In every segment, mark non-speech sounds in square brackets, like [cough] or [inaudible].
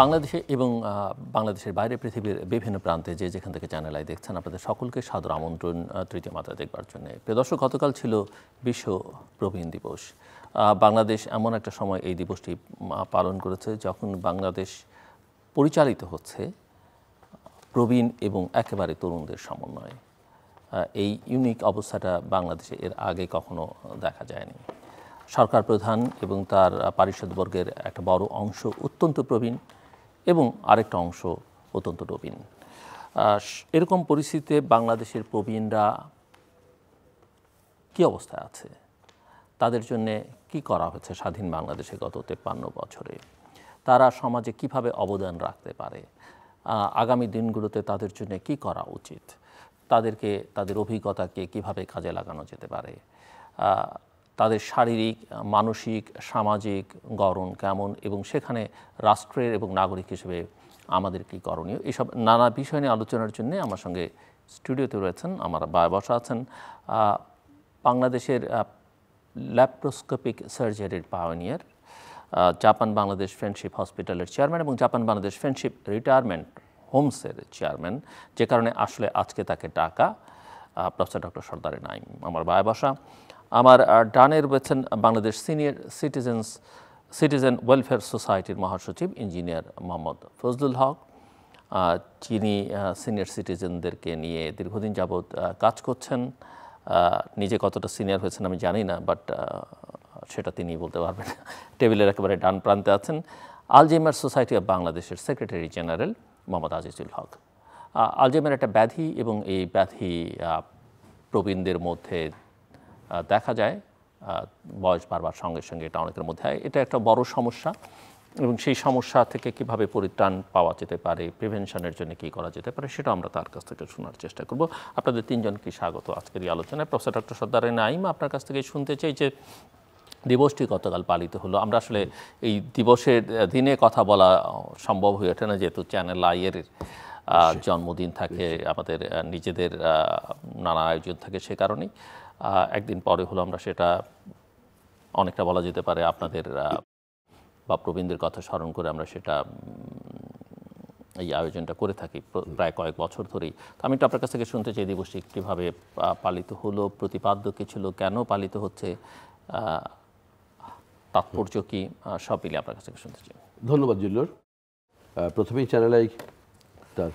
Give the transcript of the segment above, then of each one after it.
বাংলাদেশে এবং বাংলাদেশের বাইরে পৃথিবীর বিভিন্ন প্রান্তে যে যেখান থেকে চ্যানেল আই দেখছেন আপনাদের সকলকে সাদর আমন্ত্রণ তৃতীয় মাত্রা দেখবার জন্য দর্শক গতকাল ছিল বিশ্ব প্রবীণ দিবস বাংলাদেশ এমন একটা সময় এই দিবসটি পালন করেছে যখন বাংলাদেশ পরিচালিত হচ্ছে প্রবীণ এবং একেবারে তরুণদের সমন্বয়ে এই ইউনিক অবস্থাটা বাংলাদেশে এর আগে কখনো দেখা যায়নি সরকার প্রধান এবং তার পারিষদবর্গের একটা বড় অংশ অত্যন্ত প্রবীণ এবং আরেকটা অংশ অত্যন্ত নবীন এরকম পরিস্থিতিতে বাংলাদেশের প্রবীণরা কি অবস্থায় আছে তাদের জন্য কি করা হয়েছে স্বাধীন বাংলাদেশে গত তেপ্পান্ন বছরে তারা সমাজে কিভাবে অবদান রাখতে পারে আগামী দিনগুলোতে তাদের জন্য কি করা উচিত তাদেরকে তাদের অভিজ্ঞতাকে কিভাবে কাজে লাগানো যেতে পারে তাদের শারীরিক মানসিক সামাজিক গড়ন কেমন এবং সেখানে রাষ্ট্রের এবং নাগরিক হিসেবে আমাদের কি করণীয় এসব নানা বিষয় নিয়ে আলোচনার জন্যে আমার সঙ্গে স্টুডিওতে রয়েছেন আমার বায় বসা আছেন বাংলাদেশের ল্যাপ্রোস্কোপিক সার্জারির পাওনিয়ার জাপান বাংলাদেশ ফ্রেন্ডশিপ হসপিটালের চেয়ারম্যান এবং জাপান বাংলাদেশ ফ্রেন্ডশিপ রিটায়ারমেন্ট হোমসের চেয়ারম্যান যে কারণে আসলে আজকে তাকে টাকা প্রফেসর ডক্টর সর্দারে নাইম আমার বায় বাসা আমার ডানে রয়েছেন Bangladesh senior citizens citizen welfare সোসাইটির মহাসচিব ইঞ্জিনিয়ার মোহাম্মদ ফজলুল হক যিনি সিনিয়র সিটিজেনদেরকে নিয়ে দীর্ঘদিন যাবৎ কাজ করছেন নিজে কতটা সিনিয়র হয়েছেন আমি জানি না বাট সেটা তিনি বলতে পারবেন [laughs] টেবিলের একেবারে ডান প্রান্তে আছেন আলজিমার সোসাইটি অফ বাংলাদেশের সেক্রেটারি জেনারেল মোহাম্মদ আজিজুল হক আলজেমের একটা ব্যাধি এবং এই ব্যাধি প্রবীণদের মধ্যে দেখা যায় বয়স বাড়বার সঙ্গে সঙ্গে এটা অনেকের মধ্যে হয় এটা একটা বড় সমস্যা এবং সেই সমস্যা থেকে কিভাবে পরিত্রাণ পাওয়া যেতে পারে প্রিভেনশনের জন্য কি করা যেতে পারে সেটা আমরা তার কাছ থেকে শোনার চেষ্টা করব আপনাদের তিনজনকে স্বাগত আজকের এই আলোচনায় প্রফেসর ডক্টর সর্দার নাইম আপনার কাছ থেকে শুনতে চাই যে দিবসটি গতকাল পালিত হলো আমরা আসলে এই দিবসের দিনে কথা বলা সম্ভব হয়ে ওঠে না যেহেতু চ্যানেল আইয়ের জন্মদিন থাকে আমাদের নিজেদের নানা আয়োজন থাকে সে কারণেই একদিন পরে হলো আমরা সেটা অনেকটা বলা যেতে পারে আপনাদের বা প্রবীণদের কথা স্মরণ করে আমরা সেটা এই আয়োজনটা করে থাকি প্রায় কয়েক বছর ধরেই তো আমি একটু আপনার কাছ থেকে শুনতে চাই দিবসটি কীভাবে পালিত হলো প্রতিপাদ্য কী ছিল কেন পালিত হচ্ছে তাৎপর্য কী সব মিলিয়ে আপনার কাছ থেকে শুনতে চাই ধন্যবাদ জুল্লোর প্রথমেই চ্যানেল তার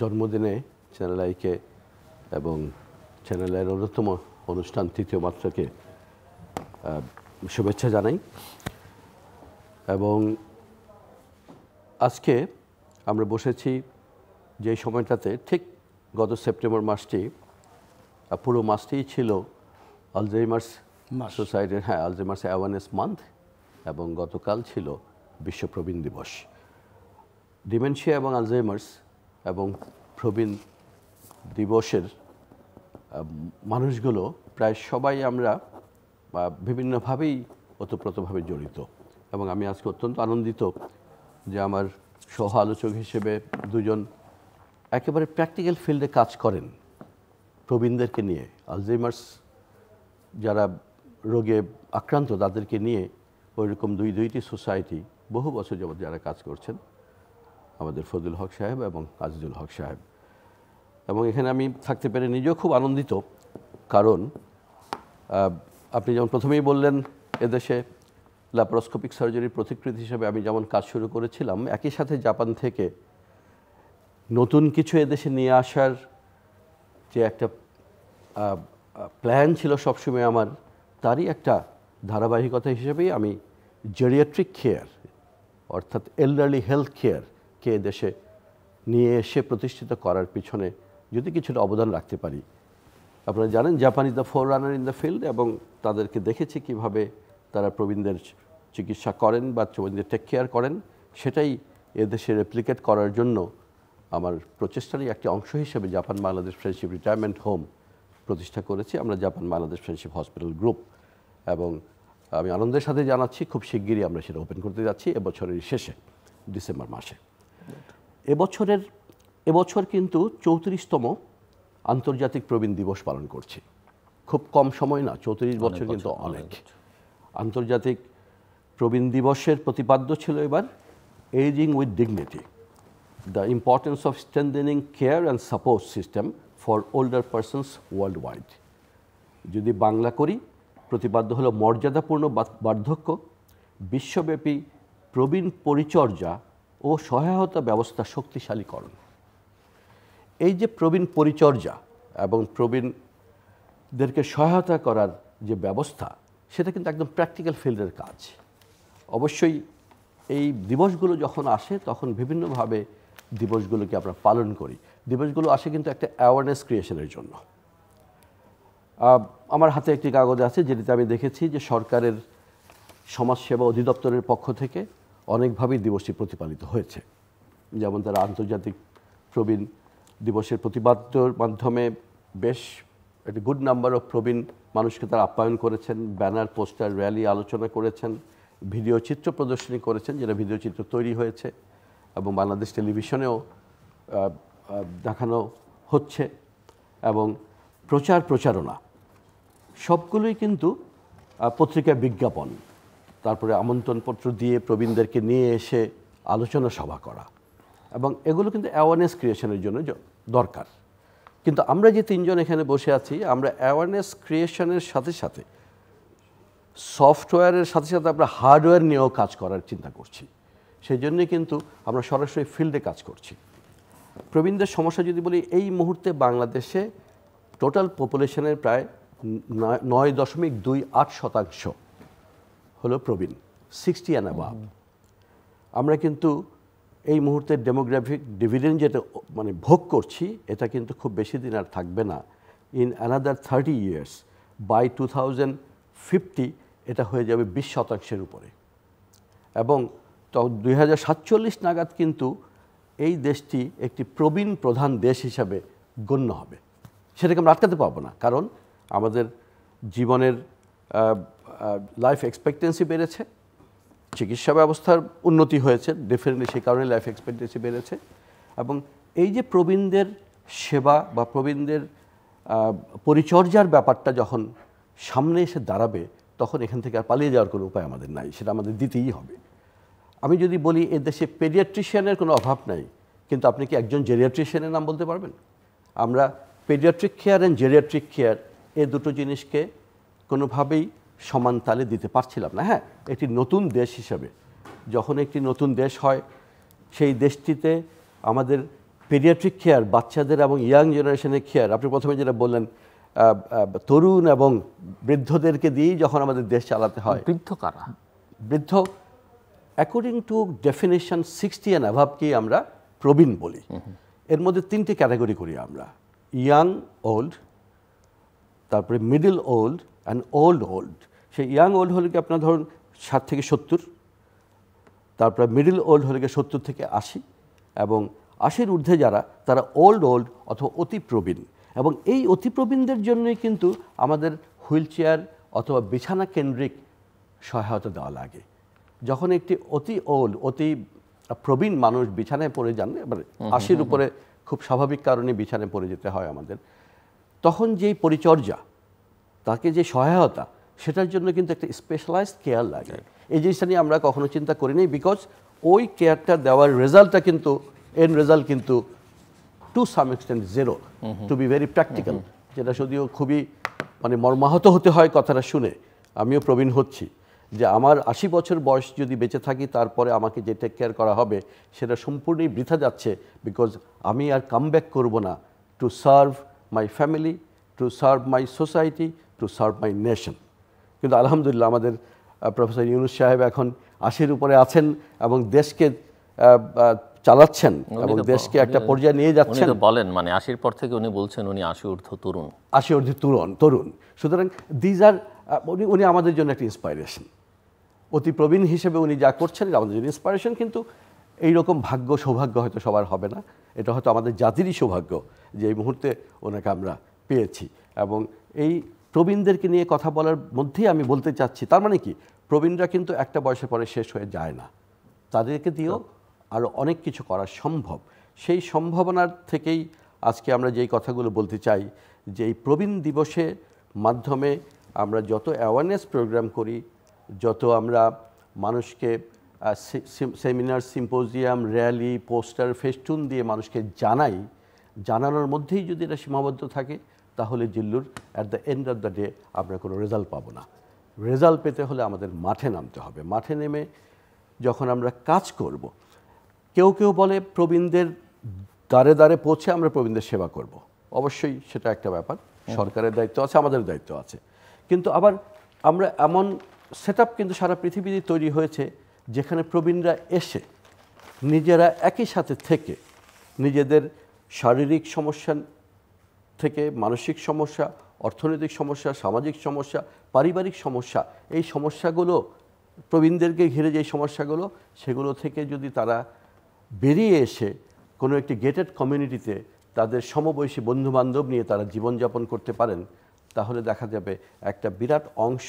জন্মদিনে চ্যানেল আইকে এবং চ্যানেল আইয়ের অন্যতম অনুষ্ঠান তৃতীয় মাত্রাকে শুভেচ্ছা জানাই এবং আজকে আমরা বসেছি যে সময়টাতে ঠিক গত সেপ্টেম্বর মাসটি পুরো মাসটিই ছিল আলজেমার্স সোসাইটির হ্যাঁ আলজেমার্স অ্যাওয়ারনেস মান্থ এবং গতকাল ছিল বিশ্ব প্রবীণ দিবস ডিমেনশিয়া এবং আলজাইমার্স এবং প্রবীণ দিবসের মানুষগুলো প্রায় সবাই আমরা বিভিন্নভাবেই ওতপ্রোতভাবে জড়িত এবং আমি আজকে অত্যন্ত আনন্দিত যে আমার সহ আলোচক হিসেবে দুজন একেবারে প্র্যাকটিক্যাল ফিল্ডে কাজ করেন প্রবীণদেরকে নিয়ে আলজেমার্স যারা রোগে আক্রান্ত তাদেরকে নিয়ে ওইরকম দুই দুইটি সোসাইটি বহু বছর যাবৎ যারা কাজ করছেন আমাদের ফজুল হক সাহেব এবং আজিজুল হক সাহেব এবং এখানে আমি থাকতে পেরে নিজেও খুব আনন্দিত কারণ আপনি যেমন প্রথমেই বললেন এদেশে ল্যাপারোস্কোপিক সার্জারির প্রতিকৃতি হিসেবে আমি যেমন কাজ শুরু করেছিলাম একই সাথে জাপান থেকে নতুন কিছু এদেশে নিয়ে আসার যে একটা প্ল্যান ছিল সবসময় আমার তারই একটা ধারাবাহিকতা হিসেবেই আমি জেরিয়াট্রিক কেয়ার অর্থাৎ এল্ডারলি হেলথ কেয়ার কে দেশে নিয়ে এসে প্রতিষ্ঠিত করার পিছনে যদি কিছুটা অবদান রাখতে পারি আপনারা জানেন Japan is the forerunner in the field এবং তাদেরকে দেখেছি কিভাবে তারা প্রবীণদের চিকিৎসা করেন বা প্রবীণদের টেক কেয়ার করেন সেটাই এদেশে রেপ্লিকেট করার জন্য আমার প্রচেষ্টারই একটি অংশ হিসেবে Japan Bangladesh friendship retirement home প্রতিষ্ঠা করেছি আমরা Japan Bangladesh friendship hospital group এবং আমি আনন্দের সাথে জানাচ্ছি খুব শিগগিরই আমরা সেটা ওপেন করতে যাচ্ছি এবছরের শেষে ডিসেম্বর মাসে এবছরের এবছর কিন্তু চৌত্রিশতম আন্তর্জাতিক প্রবীণ দিবস পালন করছে খুব কম সময় না চৌত্রিশ বছর কিন্তু অনেক আন্তর্জাতিক প্রবীণ দিবসের প্রতিপাদ্য ছিল এবার aging with dignity the importance of strengthening care and support system for older persons worldwide যদি বাংলা করি প্রতিপাদ্য হলো মর্যাদাপূর্ণ বার্ধক্য বিশ্বব্যাপী প্রবীণ পরিচর্যা ও সহায়তা ব্যবস্থা শক্তিশালীকরণ এই যে প্রবীণ পরিচর্যা এবং প্রবীণদেরকে সহায়তা করার যে ব্যবস্থা সেটা কিন্তু একদম প্র্যাকটিক্যাল ফিল্ডের কাজ অবশ্যই এই দিবসগুলো যখন আসে তখন বিভিন্নভাবে দিবসগুলোকে আমরা পালন করি দিবসগুলো আসে কিন্তু একটা অ্যাওয়ারনেস ক্রিয়েশনের জন্য আমার হাতে একটি কাগজ আছে যেটিতে আমি দেখেছি যে সরকারের সমাজসেবা অধিদপ্তরের পক্ষ থেকে অনেকভাবেই দিবসটি প্রতিপালিত হয়েছে যেমন তারা আন্তর্জাতিক প্রবীণ দিবসের প্রতিপাদ্যর মাধ্যমে বেশ একটি গুড নাম্বার অফ প্রবীণ মানুষকে তারা আপ্যায়ন করেছেন ব্যানার পোস্টার র্যালি আলোচনা করেছেন ভিডিও চিত্র প্রদর্শনী করেছেন যেটা ভিডিও চিত্র তৈরি হয়েছে এবং বাংলাদেশ টেলিভিশনেও দেখানো হচ্ছে এবং প্রচার প্রচারণা সবগুলোই কিন্তু পত্রিকা বিজ্ঞাপন তারপরে আমন্ত্রণপত্র দিয়ে প্রবীণদেরকে নিয়ে এসে আলোচনা সভা করা এবং এগুলো কিন্তু অ্যাওয়ারনেস ক্রিয়েশনের জন্য দরকার কিন্তু আমরা যে তিনজন এখানে বসে আছি আমরা অ্যাওয়ারনেস ক্রিয়েশনের সাথে সাথে সফটওয়্যারের সাথে সাথে আমরা হার্ডওয়্যার নিয়েও কাজ করার চিন্তা করছি সেই জন্যে কিন্তু আমরা সরাসরি ফিল্ডে কাজ করছি প্রবীণদের সমস্যা যদি বলি এই মুহূর্তে বাংলাদেশে টোটাল পপুলেশনের প্রায় নয় দশমিক দুই আট শতাংশ হলো প্রবীণ সিক্সটি অ্যান্ড অ্যাবাভ আমরা কিন্তু এই মুহূর্তে ডেমোগ্রাফিক ডিভিডেন্ড যেটা মানে ভোগ করছি এটা কিন্তু খুব বেশি দিন আর থাকবে না in another thirty years by two thousand fifty এটা হয়ে যাবে বিশ শতাংশের উপরে এবং দুই হাজার সাতচল্লিশ নাগাদ কিন্তু এই দেশটি একটি প্রবীণ প্রধান দেশ হিসাবে গণ্য হবে সেটাকে আমরা আটকাতে পারবো না কারণ আমাদের জীবনের লাইফ এক্সপেক্টেন্সি বেড়েছে চিকিৎসা ব্যবস্থার উন্নতি হয়েছে ডেফিনেটলি সেই কারণে লাইফ এক্সপেক্টেন্সি বেড়েছে এবং এই যে প্রবীণদের সেবা বা প্রবীণদের পরিচর্যার ব্যাপারটা যখন সামনে এসে দাঁড়াবে তখন এখান থেকে আর পালিয়ে যাওয়ার কোনো উপায় আমাদের নাই সেটা আমাদের দিতেই হবে আমি যদি বলি এ দেশে পেডিয়াট্রিশিয়ানের কোনো অভাব নাই কিন্তু আপনি কি একজন জেরিয়াট্রিশিয়ানের নাম বলতে পারবেন আমরা paediatric care and geriatric care এ দুটো জিনিসকে কোনোভাবেই সমান তালে দিতে পারছিলাম না হ্যাঁ একটি নতুন দেশ হিসাবে যখন একটি নতুন দেশ হয় সেই দেশটিতে আমাদের পেডিয়াট্রিক কেয়ার বাচ্চাদের এবং ইয়াং জেনারেশনের কেয়ার আপনি প্রথমে যেটা বললেন তরুণ এবং বৃদ্ধদেরকে দিয়েই যখন আমাদের দেশ চালাতে হয় বৃদ্ধ কারা বৃদ্ধ according to definition sixty and অ্যাভাবকে আমরা প্রবীণ বলি এর মধ্যে তিনটি ক্যাটাগরি করি আমরা ইয়াং ওল্ড তারপরে middle old and old old সেই ইয়াং ওল্ড হলে গিয়ে আপনার ধরুন ষাট থেকে সত্তর তারপরে মিডিল ওল্ড হলে গিয়ে সত্তর থেকে আশি এবং আশির ঊর্ধ্বে যারা তারা ওল্ড ওল্ড অথবা অতিপ্রবীণ এবং এই অতিপ্রবীণদের জন্যই কিন্তু আমাদের হুইল চেয়ার অথবা বিছানা কেন্দ্রিক সহায়তা দেওয়া লাগে যখন একটি অতি ওল্ড অতি প্রবীণ মানুষ বিছানায় পড়ে যান এবার আশির উপরে খুব স্বাভাবিক কারণে বিছানায় পড়ে যেতে হয় আমাদের তখন যেই পরিচর্যা তাকে যে সহায়তা সেটার জন্য কিন্তু একটা স্পেশালাইজড কেয়ার লাগে এই জিনিসটা নিয়ে আমরা কখনো চিন্তা করিনি বিকজ ওই কেয়ারটা দেওয়ার রেজাল্টটা কিন্তু এন রেজাল্ট কিন্তু to some extent zero to be very practical যেটা যদিও খুবই মানে মর্মাহত হতে হয় কথাটা শুনে আমিও প্রবীণ হচ্ছি যে আমার আশি বছর বয়স যদি বেঁচে থাকি তারপরে আমাকে যে টেক কেয়ার করা হবে সেটা সম্পূর্ণই বৃথা যাচ্ছে বিকজ আমি আর কাম ব্যাক করবো না to serve my family to serve my society to serve my nation কিন্তু আলহামদুলিল্লাহ আমাদের প্রফেসর ইউনুস সাহেব এখন আশির উপরে আছেন এবং দেশকে চালাচ্ছেন এবং দেশকে একটা পর্যায়ে নিয়ে যাচ্ছেন বলেন মানে আশির পর থেকে উনি বলছেন উনি আশি ঊর্ধ্ব তরুণ আশি ঊর্ধ্ব তরুণ তরুণ সুতরাং দিজ আর উনি উনি আমাদের জন্য একটা ইন্সপাইরেশন অতি প্রবীণ হিসেবে উনি যা করছেন আমাদের জন্য ইন্সপাইরেশন কিন্তু এই রকম ভাগ্য সৌভাগ্য হয়তো সবার হবে না এটা হয়তো আমাদের জাতিরই সৌভাগ্য যে এই মুহূর্তে ওনাকে আমরা পেয়েছি এবং এই প্রবীণদেরকে নিয়ে কথা বলার মধ্যেই আমি বলতে চাচ্ছি তার মানে কি প্রবীণরা কিন্তু একটা বয়সের পরে শেষ হয়ে যায় না তাদেরকে দিয়েও আরও অনেক কিছু করা সম্ভব সেই সম্ভাবনার থেকেই আজকে আমরা যেই কথাগুলো বলতে চাই যে এই প্রবীণ দিবসে মাধ্যমে আমরা যত অ্যাওয়ারনেস প্রোগ্রাম করি যত আমরা মানুষকে seminar symposium rally poster festoon দিয়ে মানুষকে জানাই জানানোর মধ্যেই যদি এটা সীমাবদ্ধ থাকে তাহলে Zillur at the end of the day আমরা কোনো রেজাল্ট পাবো না রেজাল্ট পেতে হলে আমাদের মাঠে নামতে হবে মাঠে নেমে যখন আমরা কাজ করব। কেউ কেউ বলে প্রবীণদের দ্বারে দ্বারে পৌঁছে আমরা প্রবীণদের সেবা করব। অবশ্যই সেটা একটা ব্যাপার হ্যাঁ। সরকারের দায়িত্ব আছে আমাদের দায়িত্ব আছে কিন্তু আবার আমরা এমন সেট কিন্তু সারা পৃথিবীতে তৈরি হয়েছে যেখানে প্রবীণরা এসে নিজেরা একই সাথে থেকে নিজেদের শারীরিক সমস্যা থেকে মানসিক সমস্যা অর্থনৈতিক সমস্যা সামাজিক সমস্যা পারিবারিক সমস্যা এই সমস্যাগুলো প্রবীণদেরকে ঘিরে যে সমস্যাগুলো সেগুলো থেকে যদি তারা বেরিয়ে এসে কোনো একটি গেটেড কমিউনিটিতে তাদের সমবয়সী বন্ধুবান্ধব নিয়ে তারা জীবনযাপন করতে পারেন তাহলে দেখা যাবে একটা বিরাট অংশ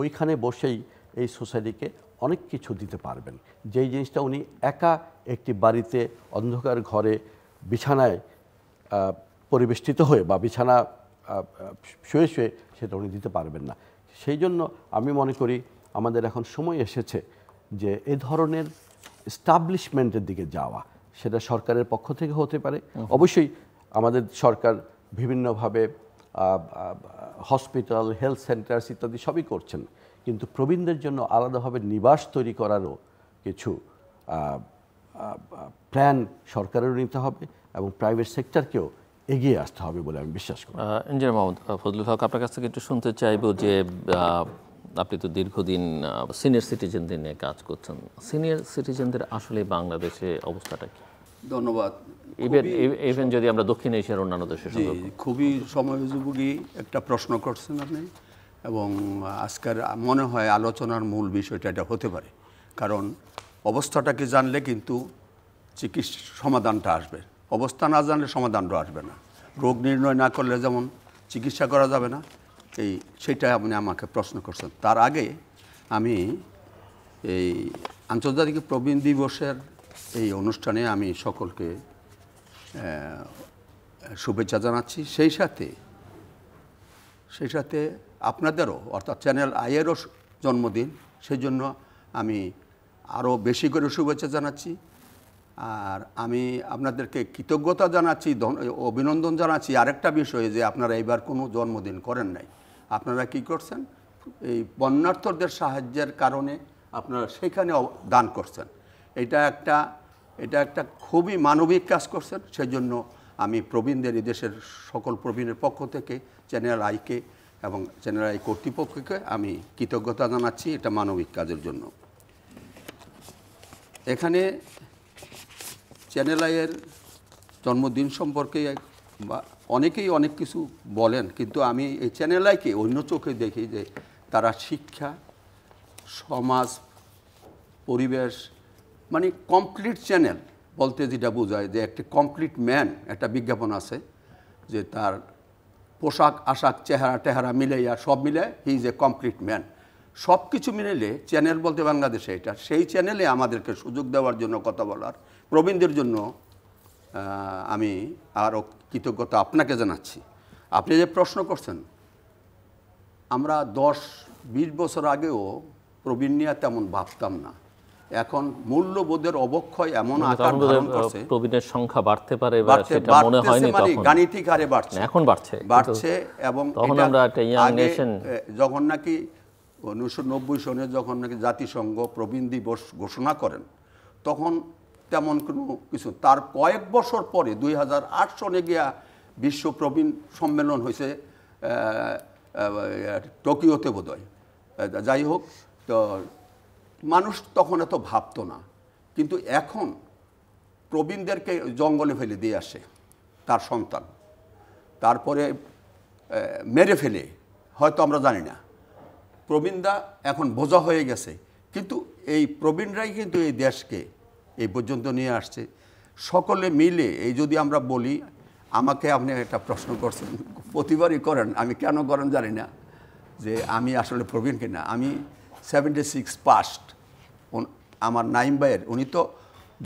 ওইখানে বসেই এই সোসাইটিকে অনেক কিছু দিতে পারবেন যেই জিনিসটা উনি একা একটি বাড়িতে অন্ধকার ঘরে বিছানায় পরিবেষ্টিত হয়ে বা বিছানা শুয়ে শুয়ে সেটা উনি দিতে পারবেন না সেই জন্য আমি মনে করি আমাদের এখন সময় এসেছে যে এ ধরনের স্টাবলিশমেন্টের দিকে যাওয়া সেটা সরকারের পক্ষ থেকে হতে পারে অবশ্যই আমাদের সরকার বিভিন্নভাবে হসপিটাল হেলথ সেন্টার্স ইত্যাদি সবই করছেন কিন্তু প্রবীণদের জন্য আলাদাভাবে নিবাস তৈরি করারও কিছু প্ল্যান সরকারেরও নিতে হবে এবং প্রাইভেট সেক্টরকেও এগিয়ে আসতে হবে বলে আমি বিশ্বাস করি ইঞ্জিনিয়ার মোহাম্মদ ফজলুল হক আপনার কাছ থেকে একটু শুনতে চাইব যে আপনি তো দীর্ঘদিন সিনিয়র সিটিজেনদের নিয়ে কাজ করছেন সিনিয়র সিটিজেনদের আসলে বাংলাদেশে অবস্থাটা কি ধন্যবাদ ইভেন ইভেন যদি আমরা দক্ষিণ এশিয়ার অন্যান্য দেশের খুবই সময়োপযোগী একটা প্রশ্ন করছেন আপনি এবং আজকের মনে হয় আলোচনার মূল বিষয়টা এটা হতে পারে কারণ অবস্থাটাকে জানলে কিন্তু চিকিৎসা সমাধানটা আসবে অবস্থা না জানলে সমাধানটা আসবে না রোগ নির্ণয় না করলে যেমন চিকিৎসা করা যাবে না এই সেটা আপনি আমাকে প্রশ্ন করছেন তার আগে আমি এই আন্তর্জাতিক প্রবীণ দিবসের এই অনুষ্ঠানে আমি সকলকে শুভেচ্ছা জানাচ্ছি সেই সাথে সেই সাথে আপনাদেরও অর্থাৎ চ্যানেল আইয়েরও জন্মদিন সেই জন্য আমি আরও বেশি করে শুভেচ্ছা জানাচ্ছি আর আমি আপনাদেরকে কৃতজ্ঞতা জানাচ্ছি অভিনন্দন জানাচ্ছি আরেকটা বিষয়ে যে আপনারা এইবার কোনো জন্মদিন করেন নাই আপনারা কি করছেন এই বন্যার্থদের সাহায্যের কারণে আপনারা সেখানে দান করছেন এটা একটা এটা একটা খুবই মানবিক কাজ করছেন সেজন্য আমি প্রবীণদের দেশের সকল প্রবীণের পক্ষ থেকে চ্যানেল আইকে এবং চ্যানেল আই কর্তৃপক্ষকে আমি কৃতজ্ঞতা জানাচ্ছি এটা মানবিক কাজের জন্য এখানে চ্যানেল আইয়ের জন্মদিন সম্পর্কে বা অনেকেই অনেক কিছু বলেন কিন্তু আমি এই চ্যানেল আইকে অন্য চোখে দেখি যে তারা শিক্ষা সমাজ পরিবেশ মানে কমপ্লিট চ্যানেল বলতে যেটা বোঝায় যে একটি কমপ্লিট ম্যান একটা বিজ্ঞাপন আছে যে তার পোশাক আশাক চেহারা টেহারা আর সব মিলে he is a complete man সব কিছু মিলেলে চ্যানেল বলতে বাংলাদেশে এটা সেই চ্যানেলে আমাদেরকে সুযোগ দেওয়ার জন্য কথা বলার প্রবীণদের জন্য আমি আরও কৃতজ্ঞতা আপনাকে জানাচ্ছি আপনি যে প্রশ্ন করছেন আমরা দশ বিশ বছর আগেও প্রবীণ নিয়ে তেমন ভাবতাম না এখন মূল্যবোধের অবক্ষয় এমন প্রবীণের সংখ্যা বাড়তে পারে মনে হয়নি মানে গাণিতিক হারে বাড়ছে এখন বাড়ছে বাড়ছে এবং তখন আমরা একটা যখন নাকি উনিশশো সনে যখন নাকি জাতিসংঘ প্রবীণ দিবস ঘোষণা করেন তখন তেমন কোনো কিছু তার কয়েক বছর পরে দুই সনে গিয়া বিশ্ব প্রবীণ সম্মেলন হয়েছে টোকিওতে বোধহয় যাই হোক তো মানুষ তখন এত ভাবতো না কিন্তু এখন প্রবীণদেরকে জঙ্গলে ফেলে দিয়ে আসে তার সন্তান তারপরে মেরে ফেলে হয়তো আমরা জানি না প্রবীণরা এখন বোঝা হয়ে গেছে কিন্তু এই প্রবীণরাই কিন্তু এই দেশকে এই পর্যন্ত নিয়ে আসছে সকলে মিলে এই যদি আমরা বলি আমাকে আপনি একটা প্রশ্ন করছেন প্রতিবারই করেন আমি কেন করেন জানি না যে আমি আসলে প্রবীণ কিনা আমি সেভেন্টি সিক্স পাস্ট আমার নাইম ভাইয়ের উনি তো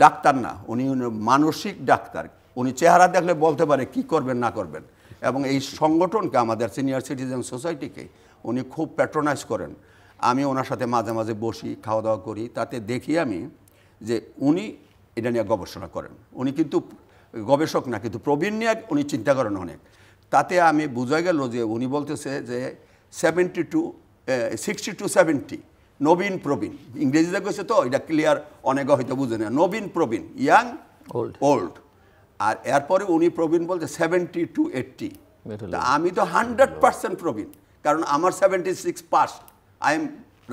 ডাক্তার না উনি মানসিক ডাক্তার উনি চেহারা দেখলে বলতে পারে কি করবেন না করবেন এবং এই সংগঠনকে আমাদের সিনিয়র সিটিজেন সোসাইটিকে উনি খুব প্যাট্রোনাইজ করেন আমি ওনার সাথে মাঝে মাঝে বসি খাওয়া দাওয়া করি তাতে দেখি আমি যে উনি এটা নিয়ে গবেষণা করেন উনি কিন্তু গবেষক না কিন্তু প্রবীণ নিয়ে উনি চিন্তা করেন অনেক তাতে আমি বোঝা গেল যে উনি বলতেছে যে seventy to sixty to seventy নবীন প্রবীণ ইংরেজিতে কইছে তো এটা ক্লিয়ার অনেক হয়তো বুঝে না নবীন প্রবীণ ইয়াং ওল্ড ওল্ড আর এরপরে উনি প্রবীণ বলছে সেভেন্টি টু এইটটি আমি তো হান্ড্রেড পার্সেন্ট প্রবীণ কারণ আমার seventy six past I am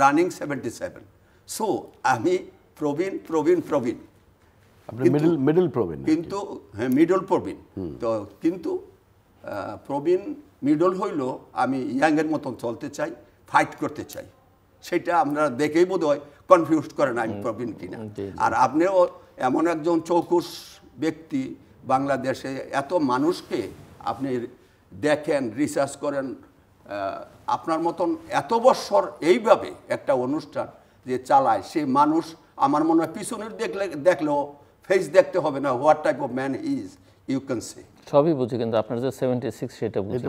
running seventy seven so আমি প্রবীণ প্রবীণ প্রবীণ মিডল প্রবীণ কিন্তু হ্যাঁ মিডল প্রবীণ তো কিন্তু প্রবীণ মিডল হইল আমি ইয়াংয়ের মতন চলতে চাই ফাইট করতে চাই সেটা আমরা দেখেই বোধ হয় কনফিউজ করেন আমি প্রবীণ কিনা আর আপনিও এমন একজন চৌকুশ ব্যক্তি বাংলাদেশে এত মানুষকে আপনি দেখেন রিসার্চ করেন আপনার মতন এত বছর এইভাবে একটা অনুষ্ঠান যে চালায় সেই মানুষ আমার মনে হয় পিছনের দেখলে দেখলেও ফেস দেখতে হবে না what type of man is you can see সবই বুঝি কিন্তু আপনার যে সেভেন্টি সিক্স সেটা বুঝে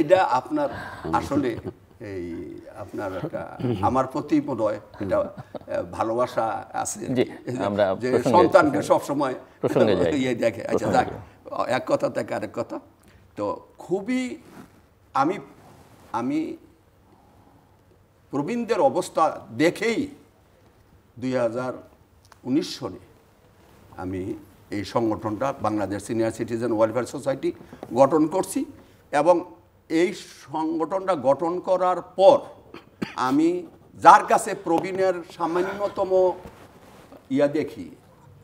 এটা আপনার আসলে এই আপনার একটা আমার প্রতি বোধহয় এটা ভালোবাসা আছে আমরা যে সন্তানকে সবসময় ইয়ে দেখে আচ্ছা যাক এক কথা থেকে আরেক কথা তো খুবই আমি আমি প্রবীণদের অবস্থা দেখেই দুই হাজার উনিশ সালে আমি এই সংগঠনটা Bangladesh senior citizen welfare society গঠন করছি এবং এই সংগঠনটা গঠন করার পর আমি যার কাছে প্রবীণের সামান্যতম ইয়া দেখি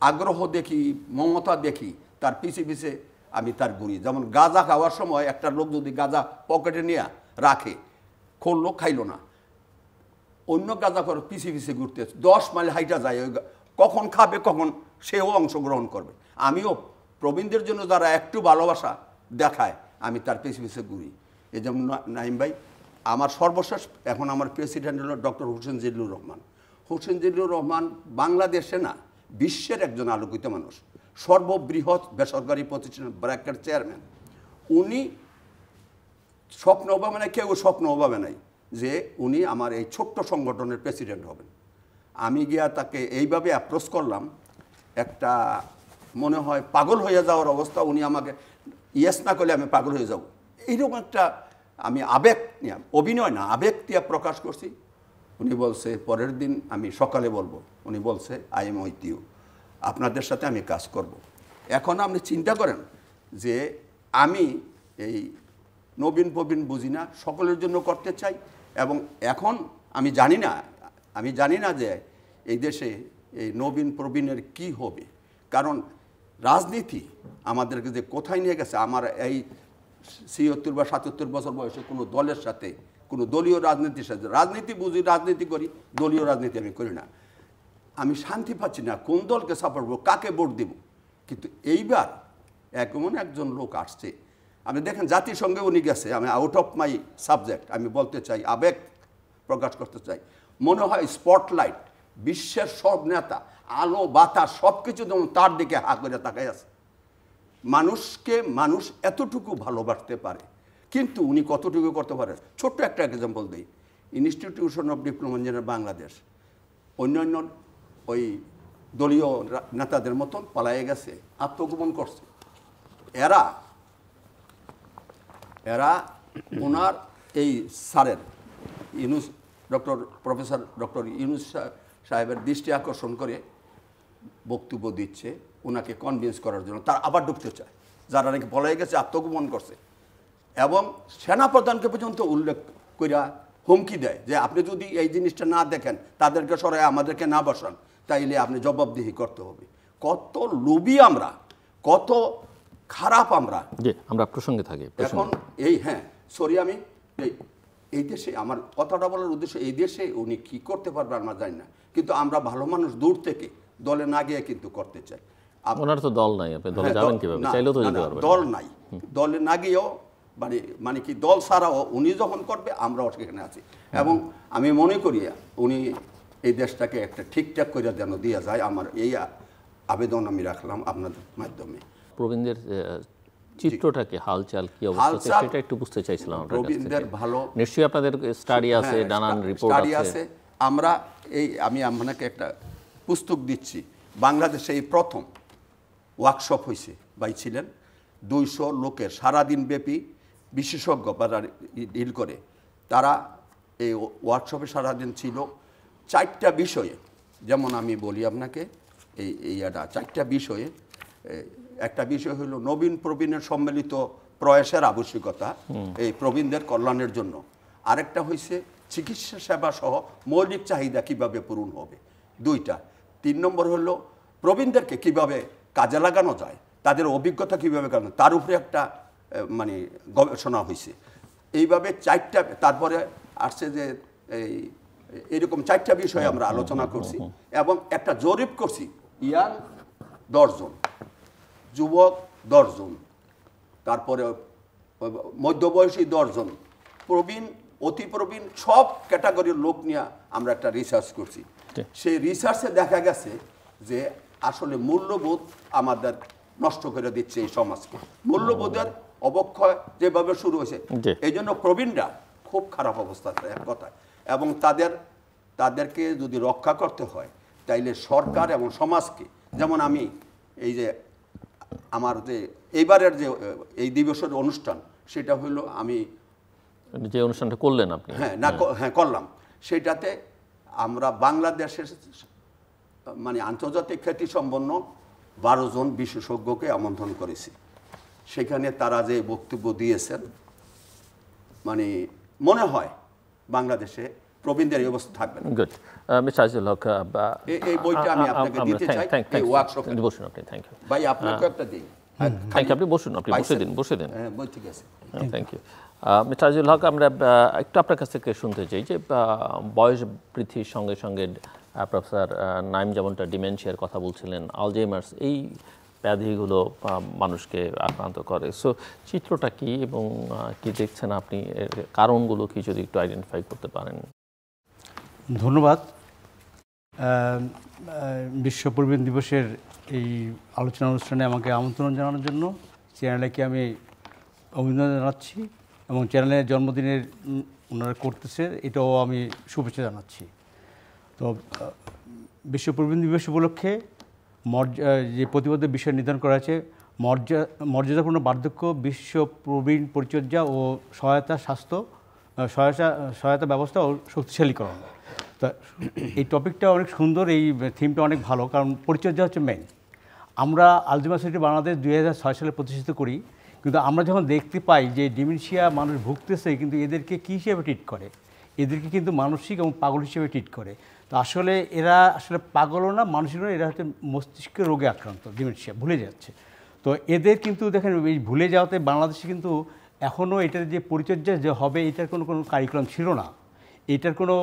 আগ্রহ দেখি মমতা দেখি তার পিছে পিছে আমি তার ঘুরি যেমন গাঁজা খাওয়ার সময় একটা লোক যদি গাঁজা পকেটে নিয়ে রাখে খুললো খাইলো না অন্য গাঁজাখর পিছিয়ে পিছিয়ে ঘুরতে দশ মাইল হাইটা যায় কখন খাবে কখন সেও অংশগ্রহণ করবে আমিও প্রবীণদের জন্য যারা একটু ভালোবাসা দেখায় আমি তার পিছিয়ে পিছিয়ে ঘুরি এই যেমন নাইম ভাই আমার সর্বশেষ এখন আমার প্রেসিডেন্ট হল ডক্টর হোসেন জিল্লুর রহমান হোসেন জিল্লুর রহমান বাংলাদেশে না বিশ্বের একজন আলোকিত মানুষ সর্ববৃহৎ বেসরকারি প্রতিষ্ঠান ব্র্যাকের চেয়ারম্যান উনি স্বপ্ন অভাবে নাই কেউ স্বপ্ন অভাবে নাই যে উনি আমার এই ছোট্ট সংগঠনের প্রেসিডেন্ট হবেন আমি গিয়া তাকে এইভাবে অ্যাপ্রোচ করলাম একটা মনে হয় পাগল হয়ে যাওয়ার অবস্থা উনি আমাকে ইয়েস না করলে আমি পাগল হয়ে যাব এইরকম একটা আমি আবেগ নিয়ে অভিনয় না আবেগ দিয়ে প্রকাশ করছি উনি বলছে পরের দিন আমি সকালে বলবো উনি বলছে আই এম উইথ ইউ আপনাদের সাথে আমি কাজ করব। এখন আপনি চিন্তা করেন যে আমি এই নবীন প্রবীণ বুঝি না সকলের জন্য করতে চাই এবং এখন আমি জানি না আমি জানি না যে এই দেশে এই নবীন প্রবীণের কি হবে কারণ রাজনীতি আমাদেরকে যে কোথায় নিয়ে গেছে আমার এই ছিয়ত্তর বা সাতত্তর বছর বয়সে কোনো দলের সাথে কোনো দলীয় রাজনীতির সাথে রাজনীতি বুঝি রাজনীতি করি দলীয় রাজনীতি আমি করি না আমি শান্তি পাচ্ছি না কোন দলকে সাপোর্ট করবো কাকে ভোট দেব কিন্তু এইবার এমন একজন লোক আসছে আমি দেখেন জাতিসংঘে উনি গেছে আমি আউট অফ মাই সাবজেক্ট আমি বলতে চাই আবেগ প্রকাশ করতে চাই মনে হয় স্পটলাইট বিশ্বের সব নেতা আলো বাতাস সব কিছু যেমন তার দিকে হা করে তাকাই আছে মানুষকে মানুষ এতটুকু ভালোবাসতে পারে কিন্তু উনি কতটুকু করতে পারে ছোট্ট একটা এক্সাম্পল দিই institution of diploma engineer Bangladesh অন্যান্য ওই দলীয় নেতাদের মতন পালায়ে গেছে আত্মগোপন করছে এরা এরা ওনার এই স্যারের Yunus doctor professor doctor Yunus সাহেবের দৃষ্টি আকর্ষণ করে বক্তব্য দিচ্ছে ওনাকে কনভিন্স করার জন্য তার আবার ডুবতে চায় যারা নাকি বলাই গেছে আত্মগোপন করছে এবং সেনাপ্রধানকে পর্যন্ত উল্লেখ করিয়া হুমকি দেয় যে আপনি যদি এই জিনিসটা না দেখেন তাদেরকে সরাই আমাদেরকে না বসান তাইলে আপনি জবাবদিহি করতে হবে কত লোভি আমরা কত খারাপ আমরা যে আমরা প্রসঙ্গে থাকি এখন এই হ্যাঁ সরি আমি এই দেশে আমার কথাটা বলার উদ্দেশ্য এই দেশে উনি কি করতে পারবে আমরা জানি না কিন্তু আমরা ভালো মানুষ দূর থেকে দলে না গিয়ে কিন্তু করতে চাই আপনার তো দল নাই আপনি দলে হ্যাঁ, যাবেন কিভাবে চাইলেও তো যেতে পারবেন দল নাই দলে না গিয়েও মানে মানে কি দল ছাড়াও উনি যখন করবে আমরাও সেখানে আছি এবং আমি মনে করি উনি এই দেশটাকে একটা ঠিকঠাক করে যেন দিয়ে যায় আমার এই আবেদন আমি রাখলাম আপনাদের মাধ্যমে প্রবীণদের চিত্রটাকে হালচাল কি অবস্থা সেটা একটু বুঝতে চাইছিলাম প্রবীণদের ভালো নিশ্চয়ই আপনাদের স্টাডি হ্যাঁ, আছে নানান রিপোর্ট আছে আমরা এই আমি আপনাকে একটা পুস্তক দিচ্ছি বাংলাদেশে এই প্রথম ওয়ার্কশপ হয়েছে বাই ছিলেন দুইশো লোকের সারাদিন ব্যাপী বিশেষজ্ঞ বা ডিল করে তারা এই ওয়ার্কশপে সারাদিন ছিল চারটা বিষয়ে যেমন আমি বলি আপনাকে এই ইয়াটা চারটা বিষয়ে একটা বিষয় হলো নবীন প্রবীণের সম্মিলিত প্রয়াসের আবশ্যকতা এই প্রবীণদের কল্যাণের জন্য আরেকটা হয়েছে চিকিৎসা সেবা সহ মৌলিক চাহিদা কিভাবে পূরণ হবে দুইটা তিন নম্বর হলো প্রবীণদেরকে কিভাবে কাজে লাগানো যায় তাদের অভিজ্ঞতা কিভাবে কাজ তার উপরে একটা মানে গবেষণা হয়েছে এইভাবে চারটা তারপরে আসছে যে এই এরকম চারটা বিষয়ে আমরা আলোচনা করছি এবং একটা জরিপ করছি ইয়াং দশজন যুবক দশজন তারপরে মধ্যবয়সী দশজন প্রবীণ অতি প্রবীণ সব ক্যাটাগরির লোক নিয়ে আমরা একটা রিসার্চ করছি সেই রিসার্চে দেখা গেছে যে আসলে মূল্যবোধ আমাদের নষ্ট করে দিচ্ছে এই সমাজকে মূল্যবোধের অবক্ষয় যেভাবে শুরু হয়েছে এই জন্য প্রবীণরা খুব খারাপ অবস্থাতে এক কথা এবং তাদের তাদেরকে যদি রক্ষা করতে হয় তাইলে সরকার এবং সমাজকে যেমন আমি এই যে আমার যে এইবারের যে এই দিবসের অনুষ্ঠান সেটা হলো আমি যে অনুষ্ঠানটা করলেন আপনি হ্যাঁ না হ্যাঁ করলাম সেটাতে আমরা বাংলাদেশের মানে আন্তর্জাতিক খ্যাতি সম্পন্ন বারো জন বিশেষজ্ঞকে আমন্ত্রণ করেছি সেখানে তারা যে বক্তব্য দিয়েছেন মানে মনে হয় বাংলাদেশে প্রবীণদের এই অবস্থা থাকবে না গুড মিস্টার আজিজুল হক এই বইটা আমি আপনাকে দিতে চাই এই ওয়ার্কশপে বসুন আপনি থ্যাংক ইউ ভাই আপনাকে একটা দিই থ্যাংক ইউ আপনি বসুন আপনি বসে দিন বসে দিন হ্যাঁ ঠিক আছে thank you mister Azizul Haque আমরা uh, একটু আপনার কাছ থেকে শুনতে চাই যে uh, বয়স বৃদ্ধির সঙ্গে সঙ্গে প্রফেসর uh, নাইম যেমনটা ডিমেনশিয়ার কথা বলছিলেন আলজেমার্স এই ব্যাধিগুলো মানুষকে আক্রান্ত করে সো চিত্রটা কি এবং কি দেখছেন আপনি এর কারণগুলো কি যদি একটু আইডেন্টিফাই করতে পারেন ধন্যবাদ বিশ্ব পরিবেশ দিবসের এই আলোচনা অনুষ্ঠানে আমাকে আমন্ত্রণ জানানোর জন্য চ্যানেলকে আমি অভিনন্দন জানাচ্ছি এবং চ্যানেলের জন্মদিনের ওনারা করতেছে এটাও আমি শুভেচ্ছা জানাচ্ছি তো বিশ্ব পরিবেশ দিবস উপলক্ষে মর্যা যে প্রতিবদ্ধ বিষয় নির্ধারণ করা হয়েছে মর্যা মর্যাদাপূর্ণ বার্ধক্য বিশ্ব প্রবীণ পরিচর্যা ও সহায়তা স্বাস্থ্য সহায়তা সহায়তা ব্যবস্থা ও শক্তিশালীকরণ তা এই টপিকটা অনেক সুন্দর এই থিমটা অনেক ভালো কারণ পরিচর্যা হচ্ছে মেন আমরা আলজিমা সিটি বাংলাদেশ দুই হাজার সালে প্রতিষ্ঠিত করি কিন্তু আমরা যখন দেখতে পাই যে ডিমেনশিয়া মানুষ ভুগতেছে কিন্তু এদেরকে কী হিসেবে ট্রিট করে এদেরকে কিন্তু মানসিক এবং পাগল হিসেবে ট্রিট করে তো আসলে এরা আসলে পাগলও না মানুষেরও এরা হচ্ছে মস্তিষ্কের রোগে আক্রান্ত ডিমেনশিয়া ভুলে যাচ্ছে তো এদের কিন্তু দেখেন এই ভুলে যাওয়াতে বাংলাদেশে কিন্তু এখনও এটার যে পরিচর্যা যে হবে এটার কোনো কোনো কারিক্রম ছিল না এটার কোনো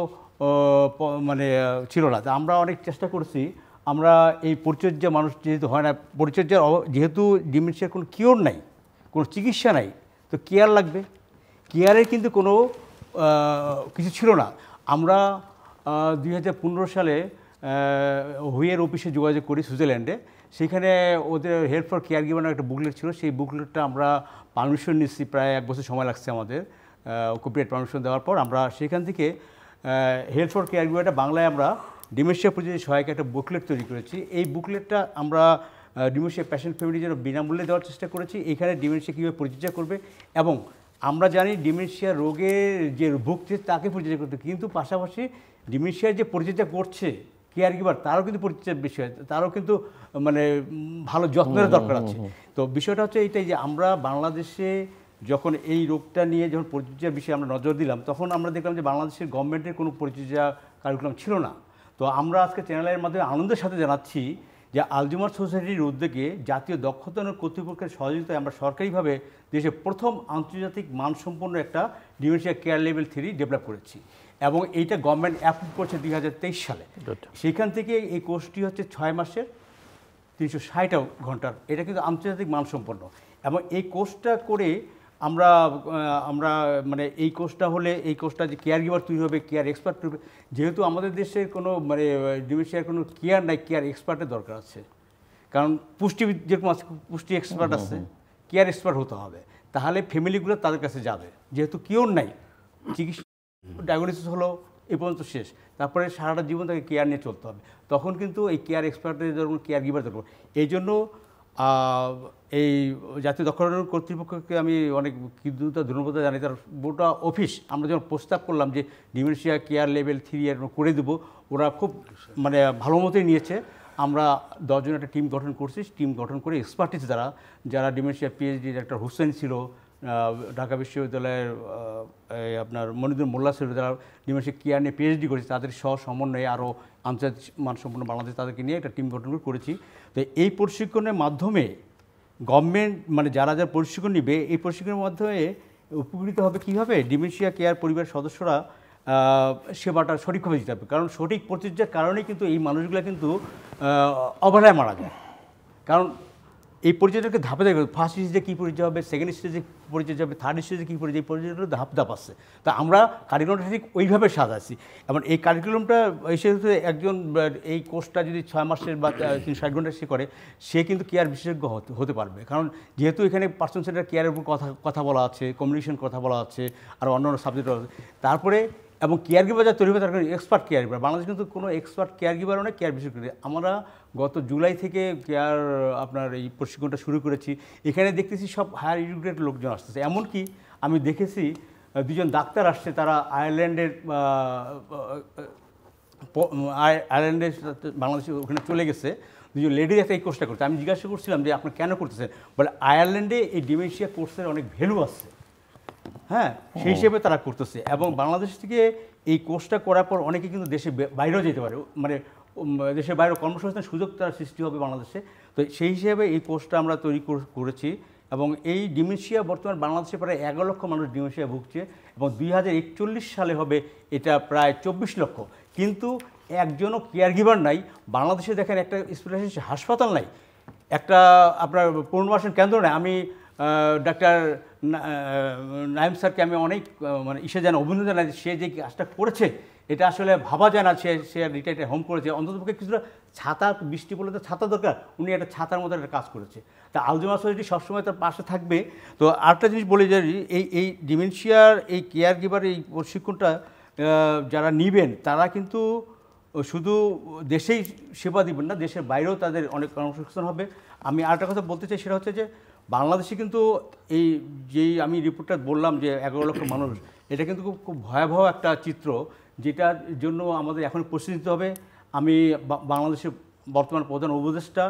মানে ছিল না আমরা অনেক চেষ্টা করছি আমরা এই পরিচর্যা মানুষ যেহেতু হয় না পরিচর্যার যেহেতু ডিমেনশিয়ার কোনো কিওর নাই কোনো চিকিৎসা নাই তো কেয়ার লাগবে কেয়ারের কিন্তু কোনো কিছু ছিল না আমরা দুই সালে হুইয়ের অফিসে যোগাযোগ করি সুইজারল্যান্ডে সেখানে ওদের হেল্প ফর কেয়ার গিভার একটা বুকলেট ছিল সেই বুকলেটটা আমরা পারমিশন নিচ্ছি প্রায় এক বছর সময় লাগছে আমাদের কপিরাইট পারমিশন দেওয়ার পর আমরা সেখান থেকে হেলথ ফর কেয়ার গিভারটা বাংলায় আমরা ডিমেশিয়া প্রজেক্টের সহায়ক একটা বুকলেট তৈরি করেছি এই বুকলেটটা আমরা ডিমেশিয়া প্যাশেন্ট ফ্যামিলির জন্য বিনামূল্যে দেওয়ার চেষ্টা করেছি এখানে ডিমেশিয়া কীভাবে পরিচর্যা করবে এবং আমরা জানি ডিমেনশিয়া রোগের যে ভুগছে তাকে পরিচর্যা করতে কিন্তু পাশাপাশি ডিমেশিয়ার যে পরিচর্যা করছে কেয়ার গিভার তারও কিন্তু পরিচর্যার বিষয় তারও কিন্তু মানে ভালো যত্নের দরকার আছে তো বিষয়টা হচ্ছে এইটাই যে আমরা বাংলাদেশে যখন এই রোগটা নিয়ে যখন পরিচর্যার বিষয়ে আমরা নজর দিলাম তখন আমরা দেখলাম যে বাংলাদেশের গভর্নমেন্টের কোনো পরিচর্যা কার্যক্রম ছিল না তো আমরা আজকে চ্যানেলের মাধ্যমে আনন্দের সাথে জানাচ্ছি যে আলজুমার সোসাইটির উদ্যোগে জাতীয় দক্ষতা কর্তৃপক্ষের সহযোগিতায় আমরা সরকারিভাবে দেশে প্রথম আন্তর্জাতিক মানসম্পন্ন একটা dementia care level three develop করেছি এবং এইটা গভর্নমেন্ট অ্যাপ্রুভ করছে দুই সালে সেখান থেকে এই কোর্সটি হচ্ছে ছয় মাসের তিনশো ষাট ঘন্টার এটা কিন্তু আন্তর্জাতিক মানসম্পন্ন এবং এই কোর্সটা করে আমরা আমরা মানে এই কোর্সটা হলে এই কোর্সটা যে কেয়ার গিভার তৈরি হবে কেয়ার এক্সপার্ট তৈরি যেহেতু আমাদের দেশে কোনো মানে ডিমেশিয়ার কোনো কেয়ার নাই কেয়ার এক্সপার্টের দরকার আছে কারণ পুষ্টি যেরকম আছে পুষ্টি এক্সপার্ট আছে কেয়ার এক্সপার্ট হতে হবে তাহলে ফ্যামিলিগুলো তাদের কাছে যাবে যেহেতু কিওর নাই চিকিৎসা ডায়াগনোসিস হলো এ পর্যন্ত শেষ তারপরে সারাটা জীবন তাকে কেয়ার নিয়ে চলতে হবে তখন কিন্তু এই কেয়ার এক্সপার্টের যখন কেয়ার গিভার দরকার এই জন্য এই জাতীয় দক্ষতা কর্তৃপক্ষকে আমি অনেক কৃতজ্ঞতা ধন্যবাদ জানাই তার গোটা অফিস আমরা যখন প্রস্তাব করলাম যে ডিমেনশিয়া কেয়ার লেভেল থ্রি এরকম করে দেবো ওরা খুব মানে ভালো মতোই নিয়েছে আমরা দশজন একটা টিম গঠন করছি টিম গঠন করে এক্সপার্টিস যারা যারা ডিমেনশিয়া পিএইচডি ডাক্তার হোসেন ছিল ঢাকা বিশ্ববিদ্যালয়ের আপনার মনিদুর মোল্লা সৈর যারা নিমেষে কেয়ার নিয়ে পিএইচডি করেছে তাদের সহ সমন্বয়ে আরও আন্তর্জাতিক মানসম্পন্ন বাংলাদেশ তাদেরকে নিয়ে একটা টিম গঠন করেছি তো এই প্রশিক্ষণের মাধ্যমে গভর্নমেন্ট মানে যারা যারা প্রশিক্ষণ নিবে এই প্রশিক্ষণের মাধ্যমে উপকৃত হবে কীভাবে ডিমেনশিয়া কেয়ার পরিবার সদস্যরা সেবাটা সঠিকভাবে দিতে হবে কারণ সঠিক প্রতিজ্ঞার কারণে কিন্তু এই মানুষগুলো কিন্তু অবহেলায় মারা যায় কারণ এই পরিচয়টাকে ধাপে ধাপে ফার্স্ট স্টেজে কী পরিচয় হবে সেকেন্ড স্টেজে পরিচয় হবে থার্ড স্টেজে কী পরিচয় এই পরিচয়টা ধাপ ধাপ আসছে তা আমরা কারিকুলামটা ঠিক ওইভাবে সাজাচ্ছি এবং এই কারিকুলামটা সেহেতু একজন এই কোর্সটা যদি ছয় মাসের বা তিন ষাট ঘন্টা সে করে সে কিন্তু কেয়ার বিশেষজ্ঞ হতে পারবে কারণ যেহেতু এখানে পার্সন সেন্টার কেয়ারের উপর কথা কথা বলা আছে কমিউনিকেশন কথা বলা আছে আর অন্য অন্য সাবজেক্ট তারপরে এবং কেয়ার গিভার যা তৈরি হবে তার কারণে এক্সপার্ট কেয়ার গিভার বাংলাদেশ কিন্তু কোনো এক্সপার্ট কেয়ার গিভারও অনেক কেয়ার বিশেষজ্ঞ আমরা গত জুলাই থেকে কেয়ার আপনার এই প্রশিক্ষণটা শুরু করেছি এখানে দেখতেছি সব হায়ার এডুকেটেড লোকজন আসতেছে এমনকি আমি দেখেছি দুজন ডাক্তার আসছে তারা আয়ারল্যান্ডের আয়ারল্যান্ডের বাংলাদেশে ওখানে চলে গেছে দুজন লেডি একটা এই কোর্সটা করছে আমি জিজ্ঞাসা করছিলাম যে আপনার কেন করতেছেন বলে আয়ারল্যান্ডে এই ডিমেনশিয়া কোর্সের অনেক ভ্যালু আছে হ্যাঁ সেই হিসেবে তারা করতেছে এবং বাংলাদেশ থেকে এই কোর্সটা করার পর অনেকে কিন্তু দেশে বাইরেও যেতে পারে মানে দেশের বাইরে কর্মসংস্থানের সুযোগ তার সৃষ্টি হবে বাংলাদেশে তো সেই হিসেবে এই কোর্সটা আমরা তৈরি করেছি এবং এই ডিমেনশিয়া বর্তমান বাংলাদেশে প্রায় এগারো লক্ষ মানুষ ডিমেনশিয়া ভুগছে এবং দুই সালে হবে এটা প্রায় চব্বিশ লক্ষ কিন্তু একজনও কেয়ারগিভার নাই বাংলাদেশে দেখেন একটা স্পেশালিস্ট হাসপাতাল নাই একটা আপনার পুনর্বাসন কেন্দ্র নেই আমি ডাক্তার নাইম স্যারকে আমি অনেক মানে ইসে যেন অভিনন্দন জানাই সে যে কাজটা করেছে এটা আসলে ভাবা যায় না সে সে রিটায়ার হোম করেছে অন্ততপক্ষে কিছুটা ছাতা বৃষ্টি পড়লে তো ছাতা দরকার উনি একটা ছাতার মতো একটা কাজ করেছে তা আলজমা সোসাইটি সবসময় তার পাশে থাকবে তো আরেকটা জিনিস বলি যে এই এই ডিমেনশিয়ার এই কেয়ার গিভার এই প্রশিক্ষণটা যারা নিবেন তারা কিন্তু শুধু দেশেই সেবা দিবেন না দেশের বাইরেও তাদের অনেক কর্মসংস্থান হবে আমি আরেকটা কথা বলতে চাই সেটা হচ্ছে যে বাংলাদেশে কিন্তু এই যেই আমি রিপোর্টটা বললাম যে এগারো লক্ষ মানুষ এটা কিন্তু খুব খুব ভয়াবহ একটা চিত্র যেটার জন্য আমাদের এখন প্রস্তুতি হবে আমি বাংলাদেশের বর্তমান প্রধান উপদেষ্টা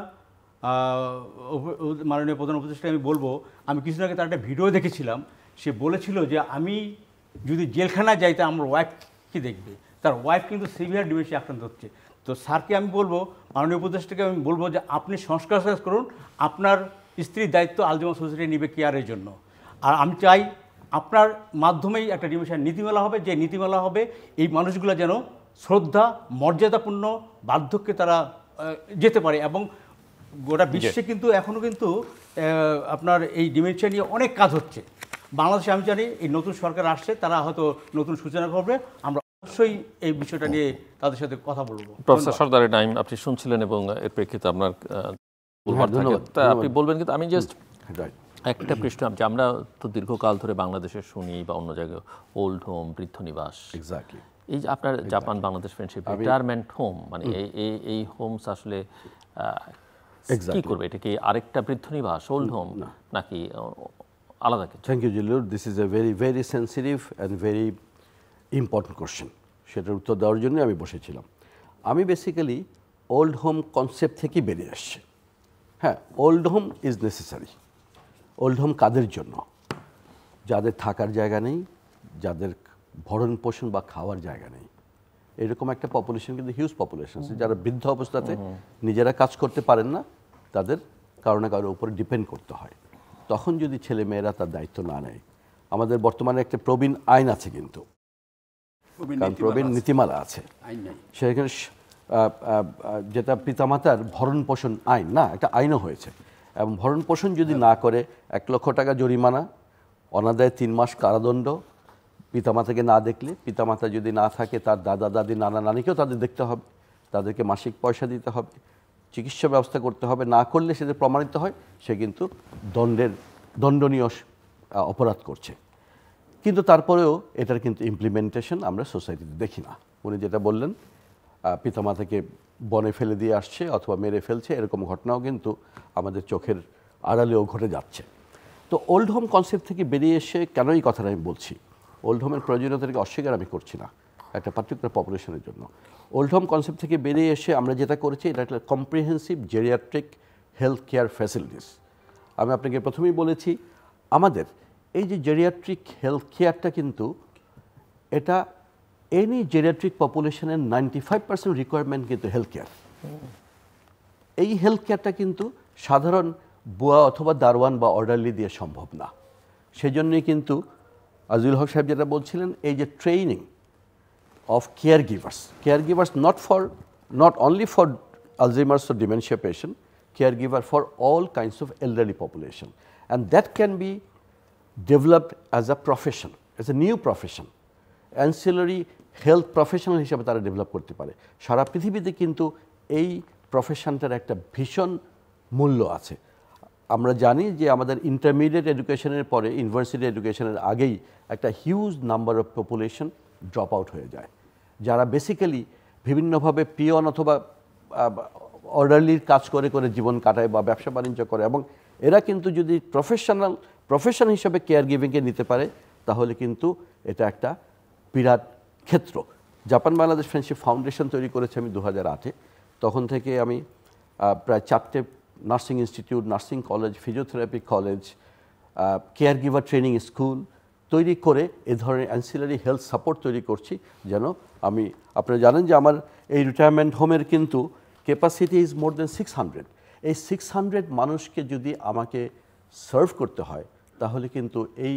মাননীয় প্রধান উপদেষ্টা আমি বলবো আমি কিছুদিন আগে তার একটা ভিডিও দেখেছিলাম সে বলেছিল যে আমি যদি জেলখানায় যাই তা আমার ওয়াইফকে দেখবে তার ওয়াইফ কিন্তু সিভিয়ার ডিমেশি আক্রান্ত হচ্ছে তো স্যারকে আমি বলবো মাননীয় উপদেষ্টাকে আমি বলবো যে আপনি সংস্কার করুন আপনার স্ত্রীর দায়িত্ব আলজমা সোসাইটি নিবে কেয়ারের জন্য আর আমি চাই আপনার মাধ্যমেই একটা ডিমিশন নীতিমালা হবে যে নীতিমালা হবে এই মানুষগুলো যেন শ্রদ্ধা মর্যাদাপূর্ণ বার্ধক্যে তারা যেতে পারে এবং গোটা বিশ্বে কিন্তু এখনও কিন্তু আপনার এই ডিমেনশিয়া নিয়ে অনেক কাজ হচ্ছে বাংলাদেশে আমি জানি এই নতুন সরকার আসছে তারা হয়তো নতুন সূচনা করবে আমরা অবশ্যই এই বিষয়টা নিয়ে তাদের সাথে কথা বলবো প্রফেসর সর্দারের টাইম আপনি শুনছিলেন এবং এর প্রেক্ষিতে আপনার হ্যাঁ, আপনি বলবেন কিন্তু আমি জাস্ট একটা প্রশ্ন আমরা তো দীর্ঘকাল ধরে বাংলাদেশে শুনি বা অন্য জায়গায় ওল্ড হোম বৃদ্ধ নিবাস এক্স্যাক্টলি এই যে আপনার Japan Bangladesh friendship retirement home মানে এই এই হোমস আসলে কি করবে এটা কি আরেকটা বৃদ্ধ নিবাস ওল্ড হোম নাকি আলাদা কিছু thank you Zillur this is a very very sensitive and very important question সেটার উত্তর দেওয়ার জন্য আমি বসেছিলাম আমি বেসিক্যালি ওল্ড হোম কনসেপ্ট থেকেই বেরিয়ে আসছি হ্যাঁ old home is necessary old home কাদের জন্য যাদের থাকার জায়গা নেই যাদের ভরণ পোষণ বা খাওয়ার জায়গা নেই এরকম একটা পপুলেশন কিন্তু হিউজ পপুলেশন আছে যারা বৃদ্ধ অবস্থাতে নিজেরা কাজ করতে পারেন না তাদের কারো না কারোর উপরে ডিপেন্ড করতে হয় তখন যদি ছেলে মেয়েরা তার দায়িত্ব না নেয় আমাদের বর্তমানে একটা প্রবীণ আইন আছে কিন্তু প্রবীণ নীতিমালা আছে সেখানে যেটা পিতামাতার ভরণ পোষণ আইন না একটা আইনও হয়েছে এবং ভরণ পোষণ যদি না করে এক লক্ষ টাকা জরিমানা অনাদায় তিন মাস কারাদণ্ড পিতামাতাকে না দেখলে পিতামাতা যদি না থাকে তার দাদা দাদি নানা নানিকেও তাদের দেখতে হবে তাদেরকে মাসিক পয়সা দিতে হবে চিকিৎসা ব্যবস্থা করতে হবে না করলে সে প্রমাণিত হয় সে কিন্তু দণ্ডের দণ্ডনীয় অপরাধ করছে কিন্তু তারপরেও এটার কিন্তু ইমপ্লিমেন্টেশন আমরা সোসাইটিতে দেখি না উনি যেটা বললেন পিতামাতাকে বনে ফেলে দিয়ে আসছে অথবা মেরে ফেলছে এরকম ঘটনাও কিন্তু আমাদের চোখের আড়ালেও ঘটে যাচ্ছে তো ওল্ড হোম কনসেপ্ট থেকে বেরিয়ে এসে কেন এই কথাটা আমি বলছি ওল্ড হোমের প্রয়োজনীয়তাকে অস্বীকার আমি করছি না একটা পার্টিকুলার পপুলেশনের জন্য ওল্ড হোম কনসেপ্ট থেকে বেরিয়ে এসে আমরা যেটা করেছি এটা একটা comprehensive geriatric health care facilities আমি আপনাকে প্রথমেই বলেছি আমাদের এই যে জেরিয়াট্রিক হেলথ কেয়ারটা কিন্তু এটা any any geriatric population five percent requirement কিন্তু হেলথ কেয়ার এই হেলথ কেয়ারটা কিন্তু সাধারণ বুয়া অথবা দারওয়ান বা অর্ডারলি দিয়ে সম্ভব না সেজন্যই কিন্তু আজিল হক সাহেব যেটা বলছিলেন এই যে training of caregivers caregivers not for not only for Alzheimer's of dementia patient caregiver for all kinds of elderly population and that can be developed as a profession as a new profession ancillary health professional হিসাবে তারা develop করতে পারে সারা পৃথিবীতে কিন্তু এই প্রফেশনটার একটা ভীষণ মূল্য আছে আমরা জানি যে আমাদের ইন্টারমিডিয়েট এডুকেশনের পরে ইউনিভার্সিটি এডুকেশনের আগেই একটা huge number of population drop out হয়ে যায় যারা বেসিক্যালি বিভিন্নভাবে পিয়ন অথবা অর্ডারলির কাজ করে করে জীবন কাটায় বা ব্যবসা বাণিজ্য করে এবং এরা কিন্তু যদি প্রফেশনাল প্রফেশন হিসাবে কেয়ার গিভিংকে নিতে পারে তাহলে কিন্তু এটা একটা বিরাট ক্ষেত্র জাপান বাংলাদেশ ফ্রেন্ডশিপ ফাউন্ডেশন তৈরি করেছে আমি দু হাজার আটে তখন থেকে আমি প্রায় চারটে nursing institute nursing college physiotherapy college caregiver training school তৈরি করে এ ধরনের অ্যান্সিলারি হেলথ সাপোর্ট তৈরি করছি যেন আমি আপনারা জানেন যে আমার এই রিটায়ারমেন্ট হোমের কিন্তু capacity is more than six hundred এই সিক্স হান্ড্রেড মানুষকে যদি আমাকে সার্ভ করতে হয় তাহলে কিন্তু এই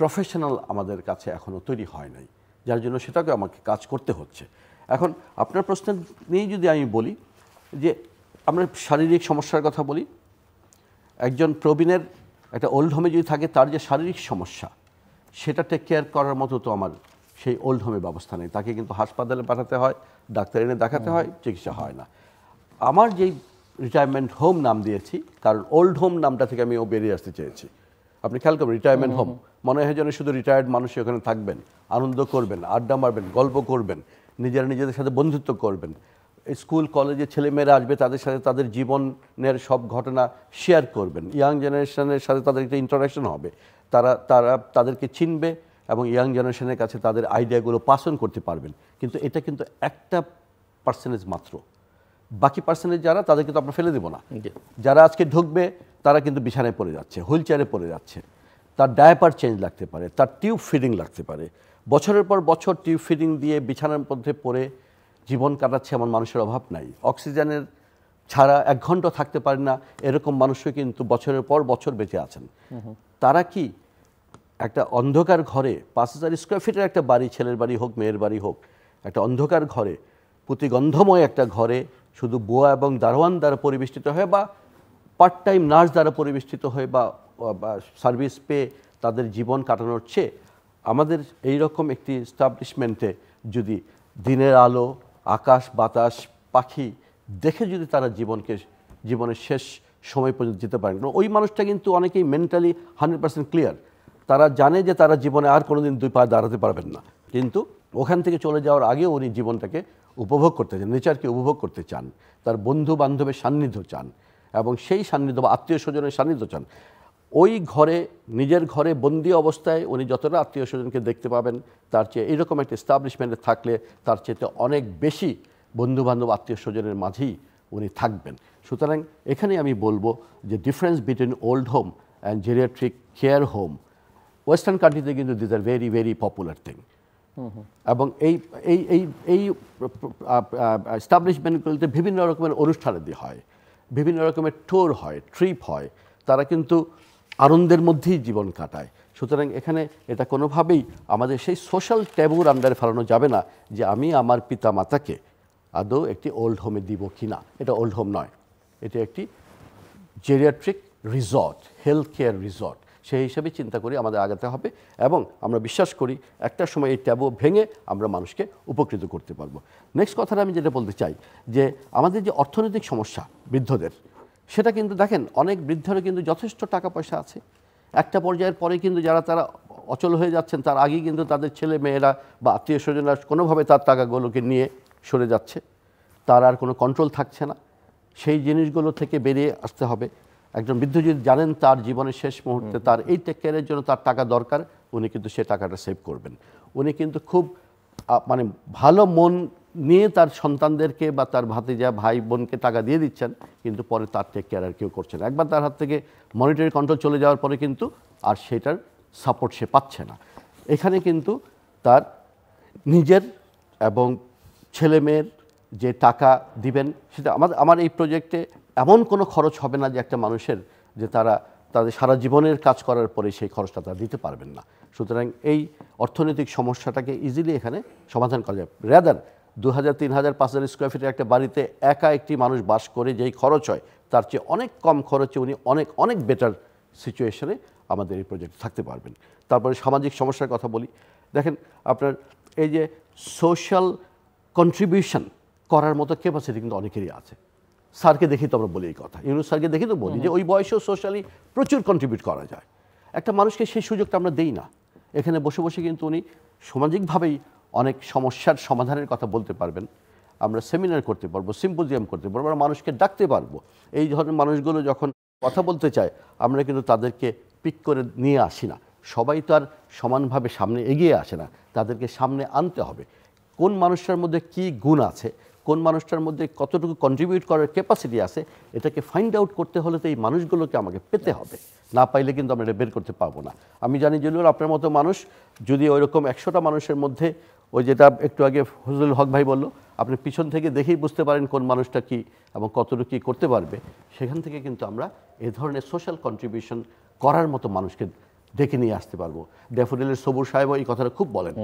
প্রফেশনাল আমাদের কাছে এখনও তৈরি হয় নাই যার জন্য সেটাকে আমাকে কাজ করতে হচ্ছে এখন আপনার প্রশ্ন নিয়েই যদি আমি বলি যে আমরা শারীরিক সমস্যার কথা বলি একজন প্রবীণের একটা ওল্ড হোমে যদি থাকে তার যে শারীরিক সমস্যা সেটা টেক কেয়ার করার মতো তো আমার সেই ওল্ড হোমে ব্যবস্থা নেই তাকে কিন্তু হাসপাতালে পাঠাতে হয় ডাক্তার এনে দেখাতে হয় চিকিৎসা হয় না আমার যেই রিটায়ারমেন্ট হোম নাম দিয়েছি কারণ ওল্ড হোম নামটা থেকে আমি ও বেরিয়ে আসতে চেয়েছি আপনি খেয়াল করবেন রিটায়ারমেন্ট হোম মনে হয় যেন শুধু রিটায়ার্ড মানুষই ওখানে থাকবেন আনন্দ করবেন আড্ডা মারবেন গল্প করবেন নিজেরা নিজেদের সাথে বন্ধুত্ব করবেন স্কুল কলেজে ছেলেমেয়েরা আসবে তাদের সাথে তাদের জীবনের সব ঘটনা শেয়ার করবেন ইয়াং জেনারেশনের সাথে তাদের একটা ইন্টারাকশন হবে তারা তারা তাদেরকে চিনবে এবং ইয়াং জেনারেশনের কাছে তাদের আইডিয়াগুলো পাসন করতে পারবেন কিন্তু এটা কিন্তু একটা পার্সেন্টেজ মাত্র বাকি পার্সেন্টেজ যারা তাদেরকে তো আমরা ফেলে দেবো না যারা আজকে ঢুকবে তারা কিন্তু বিছানায় পড়ে যাচ্ছে হুইল চেয়ারে পড়ে যাচ্ছে তার ডায়াপার চেঞ্জ লাগতে পারে তার টিউব ফিডিং লাগতে পারে বছরের পর বছর টিউব ফিডিং দিয়ে বিছানার মধ্যে পড়ে জীবন কাটাচ্ছে এমন মানুষের অভাব নাই অক্সিজেনের ছাড়া এক ঘন্টা থাকতে পারে না এরকম মানুষও কিন্তু বছরের পর বছর বেঁচে আছেন তারা কি একটা অন্ধকার ঘরে পাঁচ হাজার স্কোয়ার ফিটের একটা বাড়ি ছেলের বাড়ি হোক মেয়ের বাড়ি হোক একটা অন্ধকার ঘরে প্রতিগন্ধময় একটা ঘরে শুধু বোয়া এবং দারোয়ান দ্বারা পরিবেষ্টিত হয় বা পার্ট টাইম নার্স দ্বারা পরিবেষ্টিত হয়ে বা সার্ভিস পেয়ে তাদের জীবন কাটানোর চেয়ে আমাদের এই রকম একটি স্টাবলিশমেন্টে যদি দিনের আলো আকাশ বাতাস পাখি দেখে যদি তারা জীবনকে জীবনের শেষ সময় পর্যন্ত যেতে পারেন ওই মানুষটা কিন্তু অনেকেই মেন্টালি হান্ড্রেড পার্সেন্ট ক্লিয়ার তারা জানে যে তারা জীবনে আর কোনোদিন দুই পায়ে দাঁড়াতে পারবেন না কিন্তু ওখান থেকে চলে যাওয়ার আগে উনি জীবনটাকে উপভোগ করতে চান নেচারকে উপভোগ করতে চান তার বন্ধু বান্ধবের সান্নিধ্য চান এবং সেই সান্নিধ্য বা আত্মীয় স্বজনের সান্নিধ্য চান ওই ঘরে নিজের ঘরে বন্দি অবস্থায় উনি যতটা আত্মীয় স্বজনকে দেখতে পাবেন তার চেয়ে এইরকম একটা এস্টাবলিশমেন্টে থাকলে তার চেয়েতে অনেক বেশি বন্ধুবান্ধব আত্মীয় স্বজনের মাঝেই উনি থাকবেন সুতরাং এখানে আমি বলবো যে difference between old home and geriatric care home western কান্ট্রিতে কিন্তু this are very very popular thing এবং এই এই এই এই এস্টাবলিশমেন্টগুলিতে বিভিন্ন রকমের অনুষ্ঠানাদি হয় বিভিন্ন রকমের টোর হয় ট্রিপ হয় তারা কিন্তু আনন্দের মধ্যেই জীবন কাটায় সুতরাং এখানে এটা কোনোভাবেই আমাদের সেই সোশ্যাল ট্যাবুর আন্ডারে ফেলানো যাবে না যে আমি আমার পিতা মাতাকে আদৌ একটি ওল্ড হোমে দিব কি না এটা ওল্ড হোম নয় এটি একটি geriatric resort health care resort সেই হিসাবে চিন্তা করি আমাদের আগাতে হবে এবং আমরা বিশ্বাস করি একটা সময় এই ট্যাবু ভেঙে আমরা মানুষকে উপকৃত করতে পারবো নেক্সট কথাটা আমি যেটা বলতে চাই যে আমাদের যে অর্থনৈতিক সমস্যা বৃদ্ধদের সেটা কিন্তু দেখেন অনেক বৃদ্ধরও কিন্তু যথেষ্ট টাকা পয়সা আছে একটা পর্যায়ের পরে কিন্তু যারা তারা অচল হয়ে যাচ্ছেন তার আগেই কিন্তু তাদের ছেলে মেয়েরা বা আত্মীয় স্বজনরা কোনোভাবে তার টাকাগুলোকে নিয়ে সরে যাচ্ছে তার আর কোনো কন্ট্রোল থাকছে না সেই জিনিসগুলো থেকে বেরিয়ে আসতে হবে একজন বৃদ্ধ যদি জানেন তার জীবনের শেষ মুহূর্তে তার এই টেক কেয়ারের জন্য তার টাকা দরকার উনি কিন্তু সে টাকাটা সেভ করবেন উনি কিন্তু খুব মানে ভালো মন নিয়ে তার সন্তানদেরকে বা তার ভাতিজা ভাই বোনকে টাকা দিয়ে দিচ্ছেন কিন্তু পরে তার টেক কেয়ার আর কেউ করছেন একবার তার হাত থেকে মনিটারি কন্ট্রোল চলে যাওয়ার পরে কিন্তু আর সেটার সাপোর্ট সে পাচ্ছে না এখানে কিন্তু তার নিজের এবং ছেলেমেয়ের যে টাকা দিবেন সেটা আমাদের আমার এই প্রজেক্টে এমন কোনো খরচ হবে না যে একটা মানুষের যে তারা তাদের সারা জীবনের কাজ করার পরে সেই খরচটা তারা দিতে পারবেন না সুতরাং এই অর্থনৈতিক সমস্যাটাকে ইজিলি এখানে সমাধান করা যায় রেদার দু হাজার তিন হাজার পাঁচ হাজার স্কোয়ার ফিটের একটা বাড়িতে একা একটি মানুষ বাস করে যেই খরচ হয় তার চেয়ে অনেক কম খরচে উনি অনেক অনেক বেটার সিচুয়েশনে আমাদের এই প্রজেক্টে থাকতে পারবেন তারপরে সামাজিক সমস্যার কথা বলি দেখেন আপনার এই যে সোশ্যাল কন্ট্রিবিউশন করার মতো ক্যাপাসিটি কিন্তু অনেকেরই আছে স্যারকে দেখি তো আমরা বলি এই কথা ইউনুস স্যারকে দেখি তো বলি যে ওই বয়সেও সোশ্যালি প্রচুর কন্ট্রিবিউট করা যায় একটা মানুষকে সেই সুযোগটা আমরা দেই না এখানে বসে বসে কিন্তু উনি সামাজিকভাবেই অনেক সমস্যার সমাধানের কথা বলতে পারবেন আমরা সেমিনার করতে পারবো সিম্পোজিয়াম করতে পারবো আমরা মানুষকে ডাকতে পারবো এই ধরনের মানুষগুলো যখন কথা বলতে চায় আমরা কিন্তু তাদেরকে পিক করে নিয়ে আসি না সবাই তো আর সমানভাবে সামনে এগিয়ে আসে না তাদেরকে সামনে আনতে হবে কোন মানুষটার মধ্যে কি গুণ আছে কোন মানুষটার মধ্যে কতটুকু কন্ট্রিবিউট করার ক্যাপাসিটি আছে এটাকে ফাইন্ড আউট করতে হলে তো এই মানুষগুলোকে আমাকে পেতে হবে না পাইলে কিন্তু আমরা এটা বের করতে পারবো না আমি জানি যে আপনার মতো মানুষ যদি ওইরকম একশোটা মানুষের মধ্যে ওই যেটা একটু আগে ফজলুল হক ভাই বললো আপনি পিছন থেকে দেখেই বুঝতে পারেন কোন মানুষটা কি এবং কতটুকু কী করতে পারবে সেখান থেকে কিন্তু আমরা এ ধরনের সোশ্যাল কন্ট্রিবিউশন করার মতো মানুষকে ডেকে নিয়ে আসতে পারবো ড্যাফোডিলের সবুর সাহেব এই কথাটা খুব বলেন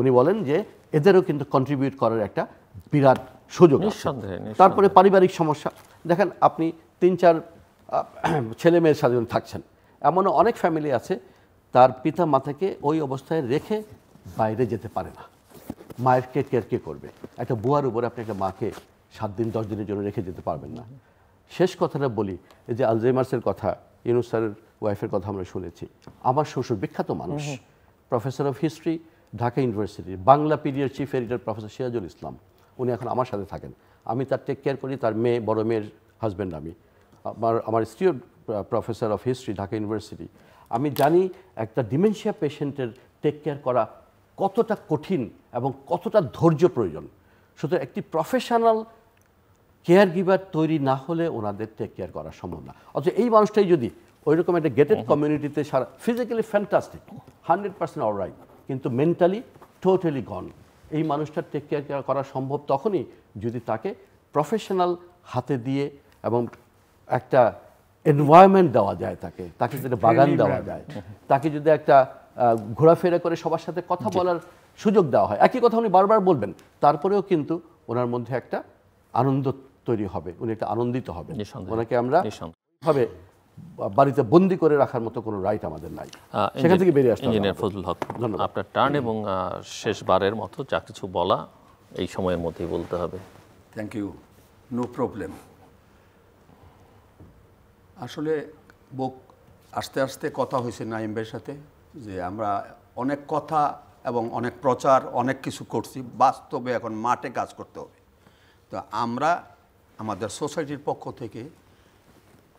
উনি বলেন যে এদেরও কিন্তু কন্ট্রিবিউট করার একটা বিরাট সুযোগ তারপরে পারিবারিক সমস্যা দেখেন আপনি তিন চার ছেলে মেয়ের সাথে থাকছেন এমনও অনেক ফ্যামিলি আছে তার পিতা মাতাকে ওই অবস্থায় রেখে বাইরে যেতে পারে না মায়ের কে কেয়ার কে করবে একটা বুয়ার উপরে আপনি একটা মাকে সাত দিন দশ দিনের জন্য রেখে যেতে পারবেন না শেষ কথাটা বলি এই যে আলজেমার্সের কথা ইউনুস স্যারের ওয়াইফের কথা আমরা শুনেছি আমার শ্বশুর বিখ্যাত মানুষ professor of history Dhaka university Bangla period chief editor professor Sirajul Islam উনি এখন আমার সাথে থাকেন আমি তার টেক কেয়ার করি তার মেয়ে বড় মেয়ের হাজব্যান্ড আমি আমার আমার স্ত্রীও professor of history Dhaka university আমি জানি একটা ডিমেনশিয়া পেশেন্টের টেক কেয়ার করা কতটা কঠিন এবং কতটা ধৈর্য প্রয়োজন সুতরাং একটি প্রফেশনাল কেয়ার গিভার তৈরি না হলে ওনাদের টেক কেয়ার করা সম্ভব না অথচ এই মানুষটাই যদি ওই রকম একটা গেটেড কমিউনিটিতে সারা physically fantastic hundred percent alright কিন্তু মেন্টালি টোটালি গন এই মানুষটার টেক কেয়ার করা সম্ভব তখনই যদি তাকে প্রফেশনাল হাতে দিয়ে এবং একটা এনভায়রনমেন্ট দেওয়া যায় তাকে তাকে যদি বাগান দেওয়া যায় তাকে যদি একটা ঘোরাফেরা করে সবার সাথে কথা বলার সুযোগ দেওয়া হয় একই কথা উনি বারবার বলবেন তারপরেও কিন্তু ওনার মধ্যে একটা আনন্দ তৈরি হবে উনি একটা আনন্দিত হবে ওনাকে আমরা হবে বাড়িতে বন্দি করে রাখার মতো কোনো রাইট আমাদের নাই সেখান থেকে বেরিয়ে আসতে ইঞ্জিনিয়ার ফজলুল হক আপনার টার্ন এবং শেষবারের মতো যা কিছু বলা এই সময়ের মধ্যেই বলতে হবে থ্যাংক ইউ নো প্রবলেম আসলে বুক আস্তে আস্তে কথা হয়েছে নাইম ভাইয়ের সাথে যে আমরা অনেক কথা এবং অনেক প্রচার অনেক কিছু করছি বাস্তবে এখন মাঠে কাজ করতে হবে তো আমরা আমাদের সোসাইটির পক্ষ থেকে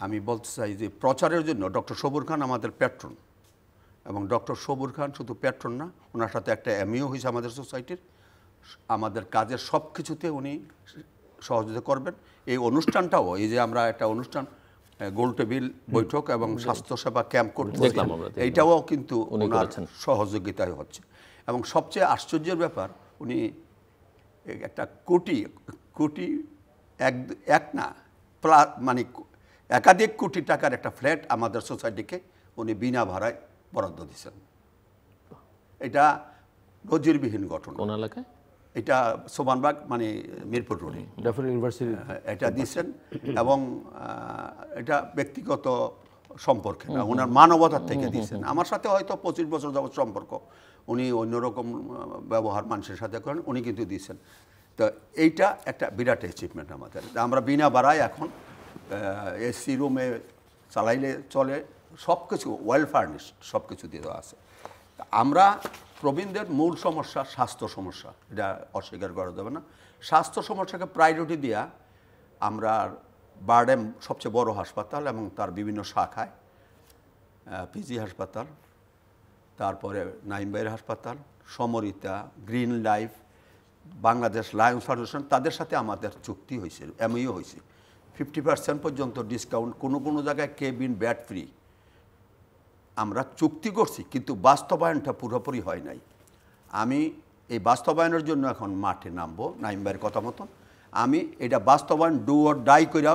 আমি বলতে চাই যে প্রচারের জন্য ডক্টর সবুর খান আমাদের প্যাট্রন এবং ডক্টর সবুর খান শুধু প্যাট্রন না ওনার সাথে একটা এমইও e হয়েছে আমাদের সোসাইটির আমাদের কাজের সব কিছুতে উনি সহযোগিতা করবেন এই অনুষ্ঠানটাও এই যে আমরা একটা অনুষ্ঠান গোল টেবিল বৈঠক এবং স্বাস্থ্যসেবা ক্যাম্প করতে এইটাও কিন্তু ওনার সহযোগিতায় হচ্ছে এবং সবচেয়ে আশ্চর্যের ব্যাপার উনি একটা কোটি কোটি এক এক না প্লা মানে একাধিক কোটি টাকার একটা ফ্ল্যাট আমাদের সোসাইটিকে উনি বিনা ভাড়ায় বরাদ্দ দিয়েছেন এটা নজিরবিহীন ঘটনা কোন এলাকায় এটা সোমানবাগ মানে মিরপুর রোডে ইউনিভার্সিটি হ্যাঁ, এটা দিয়েছেন এবং এটা ব্যক্তিগত সম্পর্কে না ওনার মানবতার থেকে দিয়েছেন আমার সাথে হয়তো পঁচিশ বছর যাবৎ সম্পর্ক উনি অন্যরকম ব্যবহার মানুষের সাথে করেন উনি কিন্তু দিয়েছেন তো এইটা একটা বিরাট অ্যাচিভমেন্ট আমাদের আমরা বিনা বাড়ায় এখন এসি রুমে চালাইলে চলে সব কিছু ওয়েল ফার্নিশড সব কিছু দিয়ে দেওয়া আছে আমরা প্রবীণদের মূল সমস্যা স্বাস্থ্য সমস্যা এটা অস্বীকার করা যাবে না স্বাস্থ্য সমস্যাকে প্রায়োরিটি দিয়া আমরা বার্ডেম সবচেয়ে বড় হাসপাতাল এবং তার বিভিন্ন শাখায় পিজি হাসপাতাল তারপরে নাইমবাইর হাসপাতাল Samorita green life Bangladesh lions foundation তাদের সাথে আমাদের চুক্তি হয়েছিল এমইও হয়েছিল ফিফটি পার্সেন্ট পর্যন্ত ডিসকাউন্ট কোনো কোনো জায়গায় কেবিন ব্যাট ফ্রি আমরা চুক্তি করছি কিন্তু বাস্তবায়নটা পুরোপুরি হয় নাই আমি এই বাস্তবায়নের জন্য এখন মাঠে নামবো নাইম্বাইয়ের কথা মতন আমি এটা বাস্তবায়ন ডু অর ডাই করে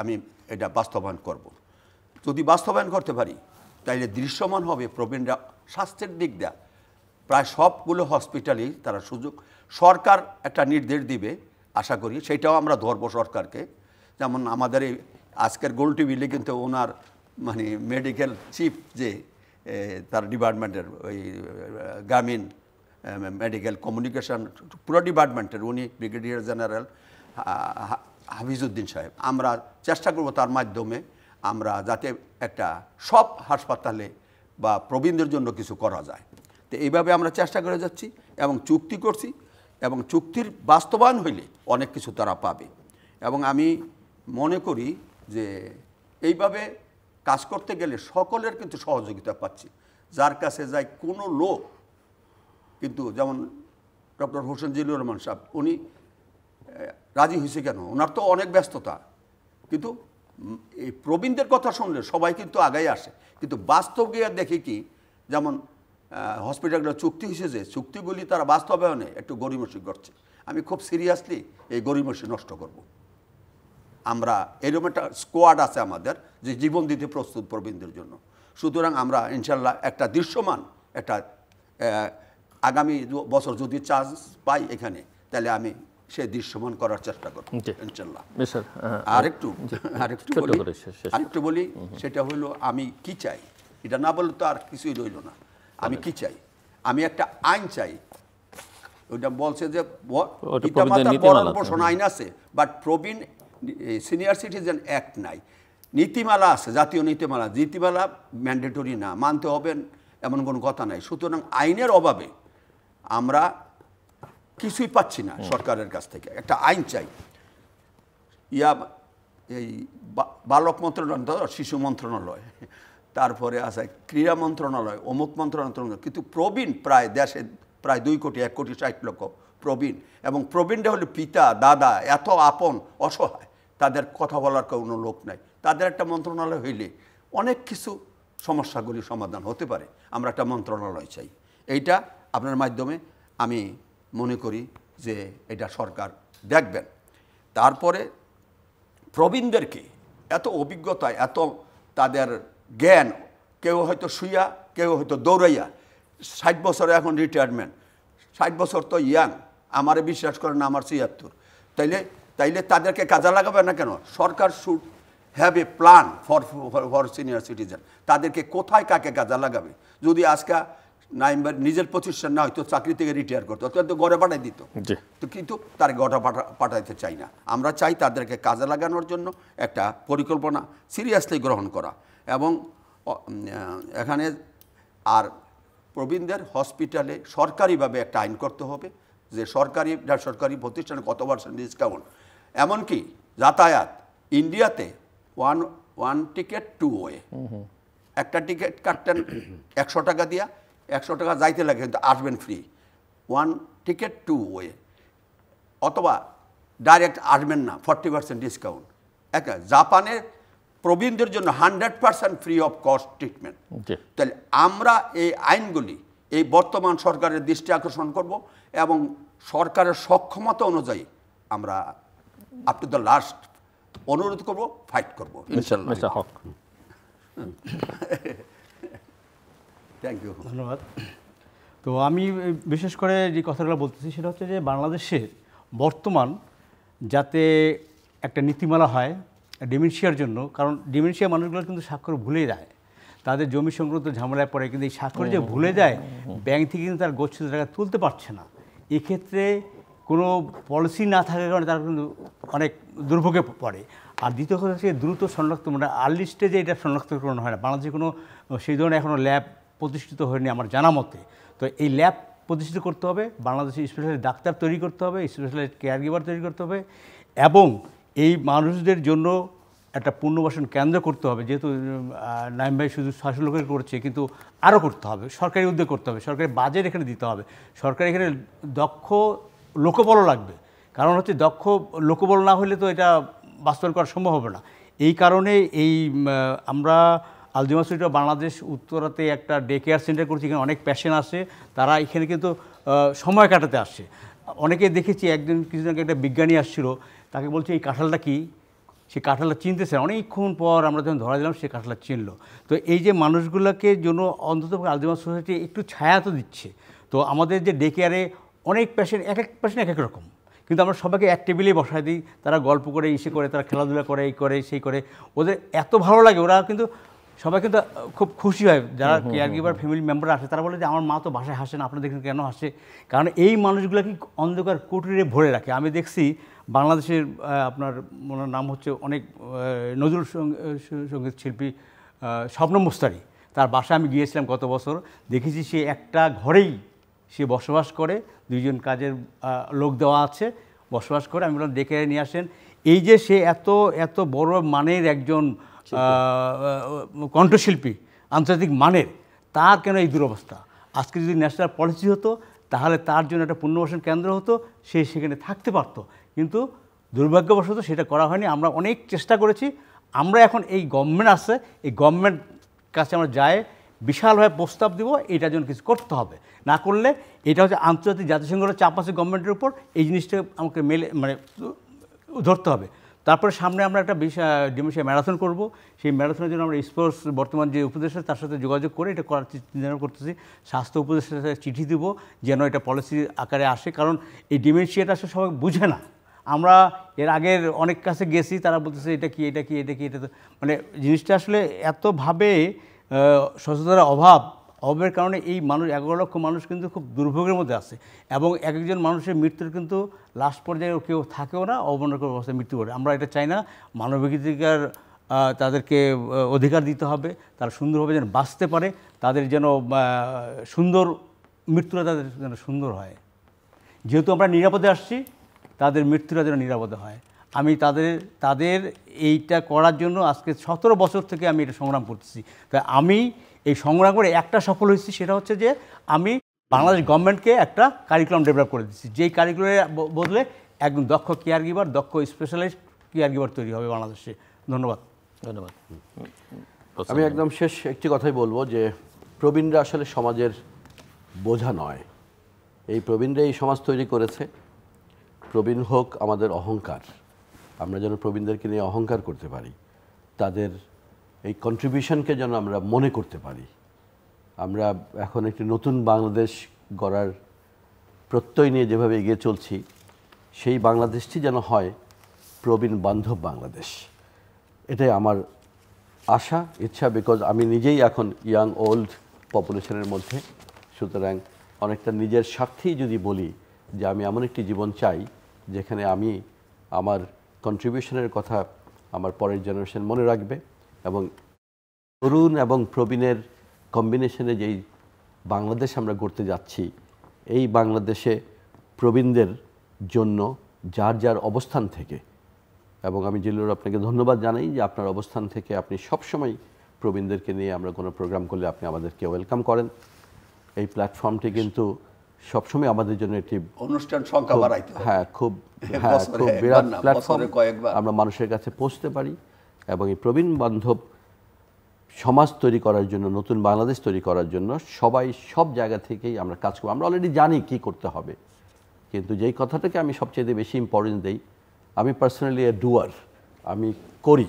আমি এটা বাস্তবায়ন করব। যদি বাস্তবায়ন করতে পারি তাইলে দৃশ্যমান হবে প্রবীণরা স্বাস্থ্যের দিক দেয়া প্রায় সবগুলো হসপিটালেই তারা সুযোগ সরকার একটা নির্দেশ দিবে আশা করি সেটাও আমরা ধরবো সরকারকে যেমন আমাদের এই আজকের গোল টিভিলে কিন্তু ওনার মানে মেডিকেল চিফ যে তার ডিপার্টমেন্টের ওই গ্রামীণ মেডিকেল কমিউনিকেশন পুরো ডিপার্টমেন্টের উনি ব্রিগেডিয়ার জেনারেল হাফিজউদ্দিন সাহেব আমরা চেষ্টা করব তার মাধ্যমে আমরা যাতে একটা সব হাসপাতালে বা প্রবীণদের জন্য কিছু করা যায় তো এইভাবে আমরা চেষ্টা করে যাচ্ছি এবং চুক্তি করছি এবং চুক্তির বাস্তবায়ন হইলে অনেক কিছু তারা পাবে এবং আমি মনে করি যে এইভাবে কাজ করতে গেলে সকলের কিন্তু সহযোগিতা পাচ্ছি যার কাছে যায় কোনো লোক কিন্তু যেমন ডক্টর হোসেন জিল্লুর রহমান সাহেব উনি রাজি হয়েছে কেন ওনার তো অনেক ব্যস্ততা কিন্তু এই প্রবীণদের কথা শুনলে সবাই কিন্তু আগাই আসে কিন্তু বাস্তব গিয়ে দেখি কি যেমন হসপিটালগুলো চুক্তি হয়েছে যে চুক্তিগুলি তারা বাস্তবায়নে একটু গরিমসি করছে আমি খুব সিরিয়াসলি এই গরিমসি নষ্ট করব। আমরা এরকম একটা স্কোয়াড আছে আমাদের যে জীবন দিতে প্রস্তুত প্রবীণদের জন্য সুতরাং আমরা ইনশাল্লাহ একটা দৃশ্যমান একটা আগামী বছর যদি চান্স পাই এখানে তাহলে আমি সে দৃশ্যমান করার চেষ্টা করব ইনশাল্লাহ আরেকটু আরেকটু আরেকটু বলি সেটা হলো আমি কি চাই এটা না বললে তো আর কিছুই রইল না আমি কি চাই আমি একটা আইন চাই ওইটা বলছে যে প্রবীণ আইন আছে বাট প্রবীণ সিনিয়র সিটিজেন অ্যাক্ট নাই নীতিমালা আছে জাতীয় নীতিমালা নীতিমালা ম্যান্ডেটরি না মানতে হবে এমন কোনো কথা নাই সুতরাং আইনের অভাবে আমরা কিছুই পাচ্ছি না সরকারের কাছ থেকে একটা আইন চাই ইয়া এই বালক মন্ত্রণালয় শিশু মন্ত্রণালয় তারপরে আছে ক্রীড়া মন্ত্রণালয় অমুক মন্ত্রণালয় কিন্তু প্রবীণ প্রায় দেশে প্রায় দুই কোটি এক কোটি ষাট লক্ষ প্রবীণ এবং প্রবীণটা হলো পিতা দাদা এত আপন অসহায় তাদের কথা বলার কোনো লোক নাই তাদের একটা মন্ত্রণালয় হইলে অনেক কিছু সমস্যাগুলি সমাধান হতে পারে আমরা একটা মন্ত্রণালয় চাই এইটা আপনার মাধ্যমে আমি মনে করি যে এটা সরকার দেখবেন তারপরে প্রবীণদেরকে এত অভিজ্ঞতা এত তাদের জ্ঞান কেউ হয়তো শুইয়া কেউ হয়তো দৌড়াইয়া ষাট বছরে এখন রিটায়ারমেন্ট ষাট বছর তো ইয়াং আমারে বিশ্বাস করেন আমার ছিয়াত্তর তাইলে তাইলে তাদেরকে কাজে লাগাবে না কেন সরকার should have a plan for for senior citizen তাদেরকে কোথায় কাকে কাজে লাগাবে যদি আজকে নাইম্বার নিজের প্রতিষ্ঠান না হয়তো চাকরি থেকে রিটায়ার করতো তো ঘরে পাঠাই দিত তো কিন্তু তার ঘরে পাঠাইতে চাই না আমরা চাই তাদেরকে কাজে লাগানোর জন্য একটা পরিকল্পনা সিরিয়াসলি গ্রহণ করা এবং এখানে আর প্রবীণদের হসপিটালে সরকারিভাবে একটা আইন করতে হবে যে সরকারি সরকারি প্রতিষ্ঠানে কত পার্সেন্ট ডিসকাউন্ট এমনকি যাতায়াত ইন্ডিয়াতে one one ticket two way একটা টিকিট কাটতেন একশো টাকা দিয়া একশো টাকা যাইতে লাগে কিন্তু আসবেন free one ticket two way অথবা ডাইরেক্ট আসবেন না ফর্টি পার্সেন্ট ডিসকাউন্ট একটা জাপানের প্রবীণদের জন্য hundred percent free of cost treatment তাহলে আমরা এই আইনগুলি এই বর্তমান সরকারের দৃষ্টি আকর্ষণ করব এবং সরকারের সক্ষমতা অনুযায়ী আমরা আপ টু দ্য লাস্ট অনুরোধ করব ফাইট করবো হক থ্যাংক ইউ ধন্যবাদ তো আমি বিশেষ করে যে কথাগুলো বলতেছি সেটা হচ্ছে যে বাংলাদেশে বর্তমান যাতে একটা নীতিমালা হয় ডিমেনশিয়ার জন্য কারণ ডিমেনশিয়া মানুষগুলো কিন্তু স্বাক্ষর ভুলে যায় তাদের জমি সংক্রান্ত ঝামেলায় পড়ে কিন্তু এই স্বাক্ষর যে ভুলে যায় ব্যাংক থেকে কিন্তু তার গচ্ছিত টাকা তুলতে পারছে না এক্ষেত্রে কোনো পলিসি না থাকার কারণে তারা কিন্তু অনেক দুর্ভোগে পড়ে আর দ্বিতীয় কথা হচ্ছে দ্রুত শনাক্ত মানে আর্লি স্টেজে এটা শনাক্তকরণ হয় না বাংলাদেশে কোনো সেই ধরনের এখনও ল্যাব প্রতিষ্ঠিত হয়নি আমার জানা মতে তো এই ল্যাব প্রতিষ্ঠিত করতে হবে বাংলাদেশে স্পেশালি ডাক্তার তৈরি করতে হবে স্পেশালি কেয়ার তৈরি করতে হবে এবং এই মানুষদের জন্য একটা পুনর্বাসন কেন্দ্র করতে হবে যেহেতু নাইম ভাই শুধু লোকের করছে কিন্তু আরও করতে হবে সরকারি উদ্যোগ করতে হবে সরকারি বাজেট এখানে দিতে হবে সরকার এখানে দক্ষ লোকবল লাগবে কারণ হচ্ছে দক্ষ লোকবল না হলে তো এটা বাস্তবায়ন করা সম্ভব হবে না এই কারণে এই আমরা আলদিমা স্ট্রিট বাংলাদেশ উত্তরাতে একটা ডে কেয়ার সেন্টার করছি এখানে অনেক প্যাশেন্ট আসে তারা এখানে কিন্তু সময় কাটাতে আসে অনেকে দেখেছি একজন কিছুদিন আগে একটা বিজ্ঞানী আসছিল তাকে বলছে এই কাঁঠালটা কী সে কাঁঠালটা চিনতেছে অনেকক্ষণ পর আমরা যখন ধরা দিলাম সে কাঁঠালটা চিনল তো এই যে মানুষগুলোকে জন্য অন্তত আলদিমা সোসাইটি একটু ছায়া তো দিচ্ছে তো আমাদের যে ডে কেয়ারে অনেক পেশেন্ট এক এক পেশেন্ট এক এক রকম কিন্তু আমরা সবাইকে এক টেবিলেই বসায় দিই তারা গল্প করে ইসে করে তারা খেলাধুলা করে এই করে সেই করে ওদের এত ভালো লাগে ওরা কিন্তু সবাই কিন্তু খুব খুশি হয় যারা কেয়ার গিভার ফ্যামিলি মেম্বার আসে তারা বলে যে আমার মা তো বাসায় হাসে না আপনার দেখুন কেন হাসে কারণ এই মানুষগুলোকে অন্ধকার কুটিরে ভরে রাখে আমি দেখছি বাংলাদেশের আপনার মনে নাম হচ্ছে অনেক নজরুল সঙ্গীত শিল্পী স্বপ্ন মুস্তারি তার বাসায় আমি গিয়েছিলাম গত বছর দেখেছি সে একটা ঘরেই সে বসবাস করে দুইজন কাজের লোক দেওয়া আছে বসবাস করে আমি বললাম ডেকে নিয়ে আসেন এই যে সে এত এত বড় মানের একজন কণ্ঠশিল্পী আন্তর্জাতিক মানের তার কেন এই দুরবস্থা আজকে যদি ন্যাশনাল পলিসি হতো তাহলে তার জন্য একটা পুনর্বাসন কেন্দ্র হতো সে সেখানে থাকতে পারত কিন্তু দুর্ভাগ্যবশত সেটা করা হয়নি আমরা অনেক চেষ্টা করেছি আমরা এখন এই গভর্নমেন্ট আছে এই গভর্নমেন্ট কাছে আমরা যাই বিশালভাবে প্রস্তাব দিব এটা যেন কিছু করতে হবে না করলে এটা হচ্ছে আন্তর্জাতিক জাতিসংঘের চাপ আছে গভর্নমেন্টের উপর এই জিনিসটা আমাকে মেলে মানে ধরতে হবে তারপরে সামনে আমরা একটা ডিমেশিয়া ম্যারাথন করব সেই ম্যারাথনের জন্য আমরা স্পোর্টস বর্তমান যে উপদেষ্টা তার সাথে যোগাযোগ করে এটা করার চিন্তা করতেছি স্বাস্থ্য উপদেষ্টার সাথে চিঠি দেবো যেন এটা পলিসি আকারে আসে কারণ এই ডিমেনশিয়াটা আসলে সবাই বুঝে না আমরা এর আগের অনেক কাছে গেছি তারা বলতেছে এটা কি এটা কি এটা কি এটা তো মানে জিনিসটা আসলে এতভাবে সচেতনার অভাব অভাবের কারণে এই মানুষ এগারো লক্ষ মানুষ কিন্তু খুব দুর্ভোগের মধ্যে আছে এবং এক একজন মানুষের মৃত্যুর কিন্তু লাস্ট পর্যায়ে কেউ থাকেও না অবনকর অবস্থায় মৃত্যু করে আমরা এটা চাই না মানবাধিকার তাদেরকে অধিকার দিতে হবে তারা সুন্দরভাবে যেন বাঁচতে পারে তাদের যেন সুন্দর মৃত্যুটা তাদের যেন সুন্দর হয় যেহেতু আমরা নিরাপদে আসছি তাদের মৃত্যুটা যেন নিরাপদে হয় আমি তাদের তাদের এইটা করার জন্য আজকে সতেরো বছর থেকে আমি এটা সংগ্রাম করতেছি তাই আমি এই সংগ্রাম করে একটা সফল হয়েছি সেটা হচ্ছে যে আমি বাংলাদেশ গভর্নমেন্টকে একটা কারিকুলাম ডেভেলপ করে দিচ্ছি যেই কারিকুলামের বদলে একদম দক্ষ কেয়ার গিভার দক্ষ স্পেশালিস্ট কেয়ার গিভার তৈরি হবে বাংলাদেশে ধন্যবাদ ধন্যবাদ আমি একদম শেষ একটি কথাই বলবো যে প্রবীণরা আসলে সমাজের বোঝা নয় এই প্রবীণরা এই সমাজ তৈরি করেছে প্রবীণ হোক আমাদের অহংকার আমরা যেন প্রবীণদেরকে নিয়ে অহংকার করতে পারি তাদের এই কন্ট্রিবিউশনকে যেন আমরা মনে করতে পারি আমরা এখন একটি নতুন বাংলাদেশ গড়ার প্রত্যয় নিয়ে যেভাবে এগিয়ে চলছি সেই বাংলাদেশটি যেন হয় প্রবীণ বান্ধব বাংলাদেশ এটাই আমার আশা ইচ্ছা বিকজ আমি নিজেই এখন ইয়াং ওল্ড পপুলেশনের মধ্যে সুতরাং অনেকটা নিজের স্বার্থেই যদি বলি যে আমি এমন একটি জীবন চাই যেখানে আমি আমার কন্ট্রিবিউশনের কথা আমার পরের জেনারেশন মনে রাখবে এবং তরুণ এবং প্রবীণের কম্বিনেশনে যেই বাংলাদেশ আমরা গড়তে যাচ্ছি এই বাংলাদেশে প্রবীণদের জন্য যার যার অবস্থান থেকে এবং আমি জিল্লুর আপনাকে ধন্যবাদ জানাই যে আপনার অবস্থান থেকে আপনি সবসময় প্রবীণদেরকে নিয়ে আমরা কোনো প্রোগ্রাম করলে আপনি আমাদেরকে ওয়েলকাম করেন এই প্ল্যাটফর্মটি কিন্তু সবসময় আমাদের জন্য একটি অনুষ্ঠান সংখ্যা বাড়াইতে হ্যাঁ খুব [laughs] হ্যাঁ খুব বিরাট কয়েকবার আমরা মানুষের কাছে পৌঁছতে পারি এবং এই প্রবীণ বান্ধব সমাজ তৈরি করার জন্য নতুন বাংলাদেশ তৈরি করার জন্য সবাই সব জায়গা থেকেই আমরা কাজ করব আমরা অলরেডি জানি কি করতে হবে কিন্তু যেই কথাটাকে আমি সবচেয়ে বেশি ইম্পর্টেন্স দিই আমি পার্সোনালি এ ডুয়ার আমি করি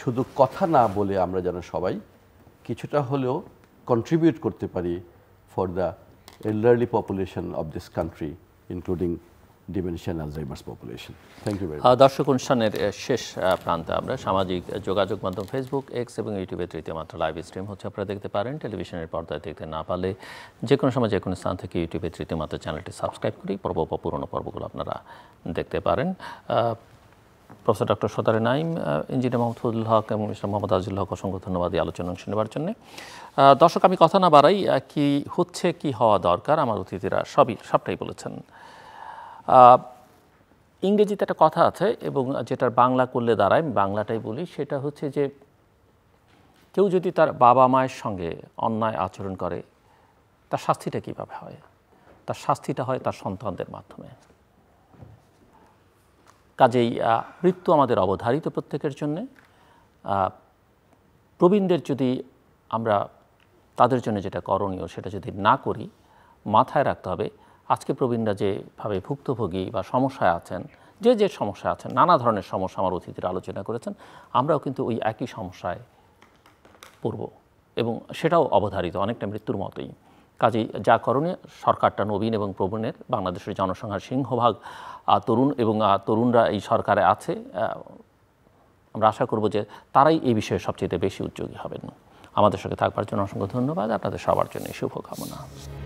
শুধু কথা না বলে আমরা যেন সবাই কিছুটা হলেও কন্ট্রিবিউট করতে পারি for the elderly population of this country, including dementia Alzheimer's population thank you very দর্শক অনুষ্ঠানের শেষ প্রান্তে আমরা সামাজিক যোগাযোগ মাধ্যম ফেসবুক এক্স এবং ইউটিউবে তৃতীয় মাত্র লাইভ স্ট্রিম হচ্ছে আপনারা দেখতে পারেন টেলিভিশনের পর্দায় দেখতে না পারলে যে কোনো সময় যে কোনো স্থান থেকে ইউটিউবে তৃতীয় মাত্র চ্যানেলটি সাবস্ক্রাইব করে পর্ব বা পুরনো পর্বগুলো আপনারা দেখতে পারেন প্রফেসর ডক্টর সদারে নাইম ইঞ্জিনিয়ার মোহাম্মদ ফজল হক এবং মিস্টার মোহাম্মদ আজিল হক অসংখ্য ধন্যবাদ এই আলোচনা অংশ নেওয়ার জন্য দর্শক আমি কথা না বাড়াই কি হচ্ছে কি হওয়া দরকার আমার অতিথিরা সবই সবটাই বলেছেন ইংরেজিতে একটা কথা আছে এবং যেটা বাংলা করলে দাঁড়ায় আমি বাংলাটাই বলি সেটা হচ্ছে যে কেউ যদি তার বাবা মায়ের সঙ্গে অন্যায় আচরণ করে তার শাস্তিটা কীভাবে হয় তার শাস্তিটা হয় তার সন্তানদের মাধ্যমে কাজেই মৃত্যু আমাদের অবধারিত প্রত্যেকের জন্যে প্রবীণদের যদি আমরা তাদের জন্য যেটা করণীয় সেটা যদি না করি মাথায় রাখতে হবে আজকে প্রবীণরা যেভাবে ভুক্তভোগী বা সমস্যায় আছেন যে যে সমস্যা আছেন নানা ধরনের সমস্যা আমার অতিথিরা আলোচনা করেছেন আমরাও কিন্তু ওই একই সমস্যায় পড়ব এবং সেটাও অবধারিত অনেকটা মৃত্যুর মতোই কাজেই যা করণে সরকারটা নবীন এবং প্রবীণের বাংলাদেশের জনসংখ্যার সিংহভাগ তরুণ এবং তরুণরা এই সরকারে আছে আমরা আশা করব যে তারাই এই বিষয়ে সবচেয়ে বেশি উদ্যোগী হবেন আমাদের সঙ্গে থাকবার জন্য অসংখ্য ধন্যবাদ আপনাদের সবার জন্য শুভকামনা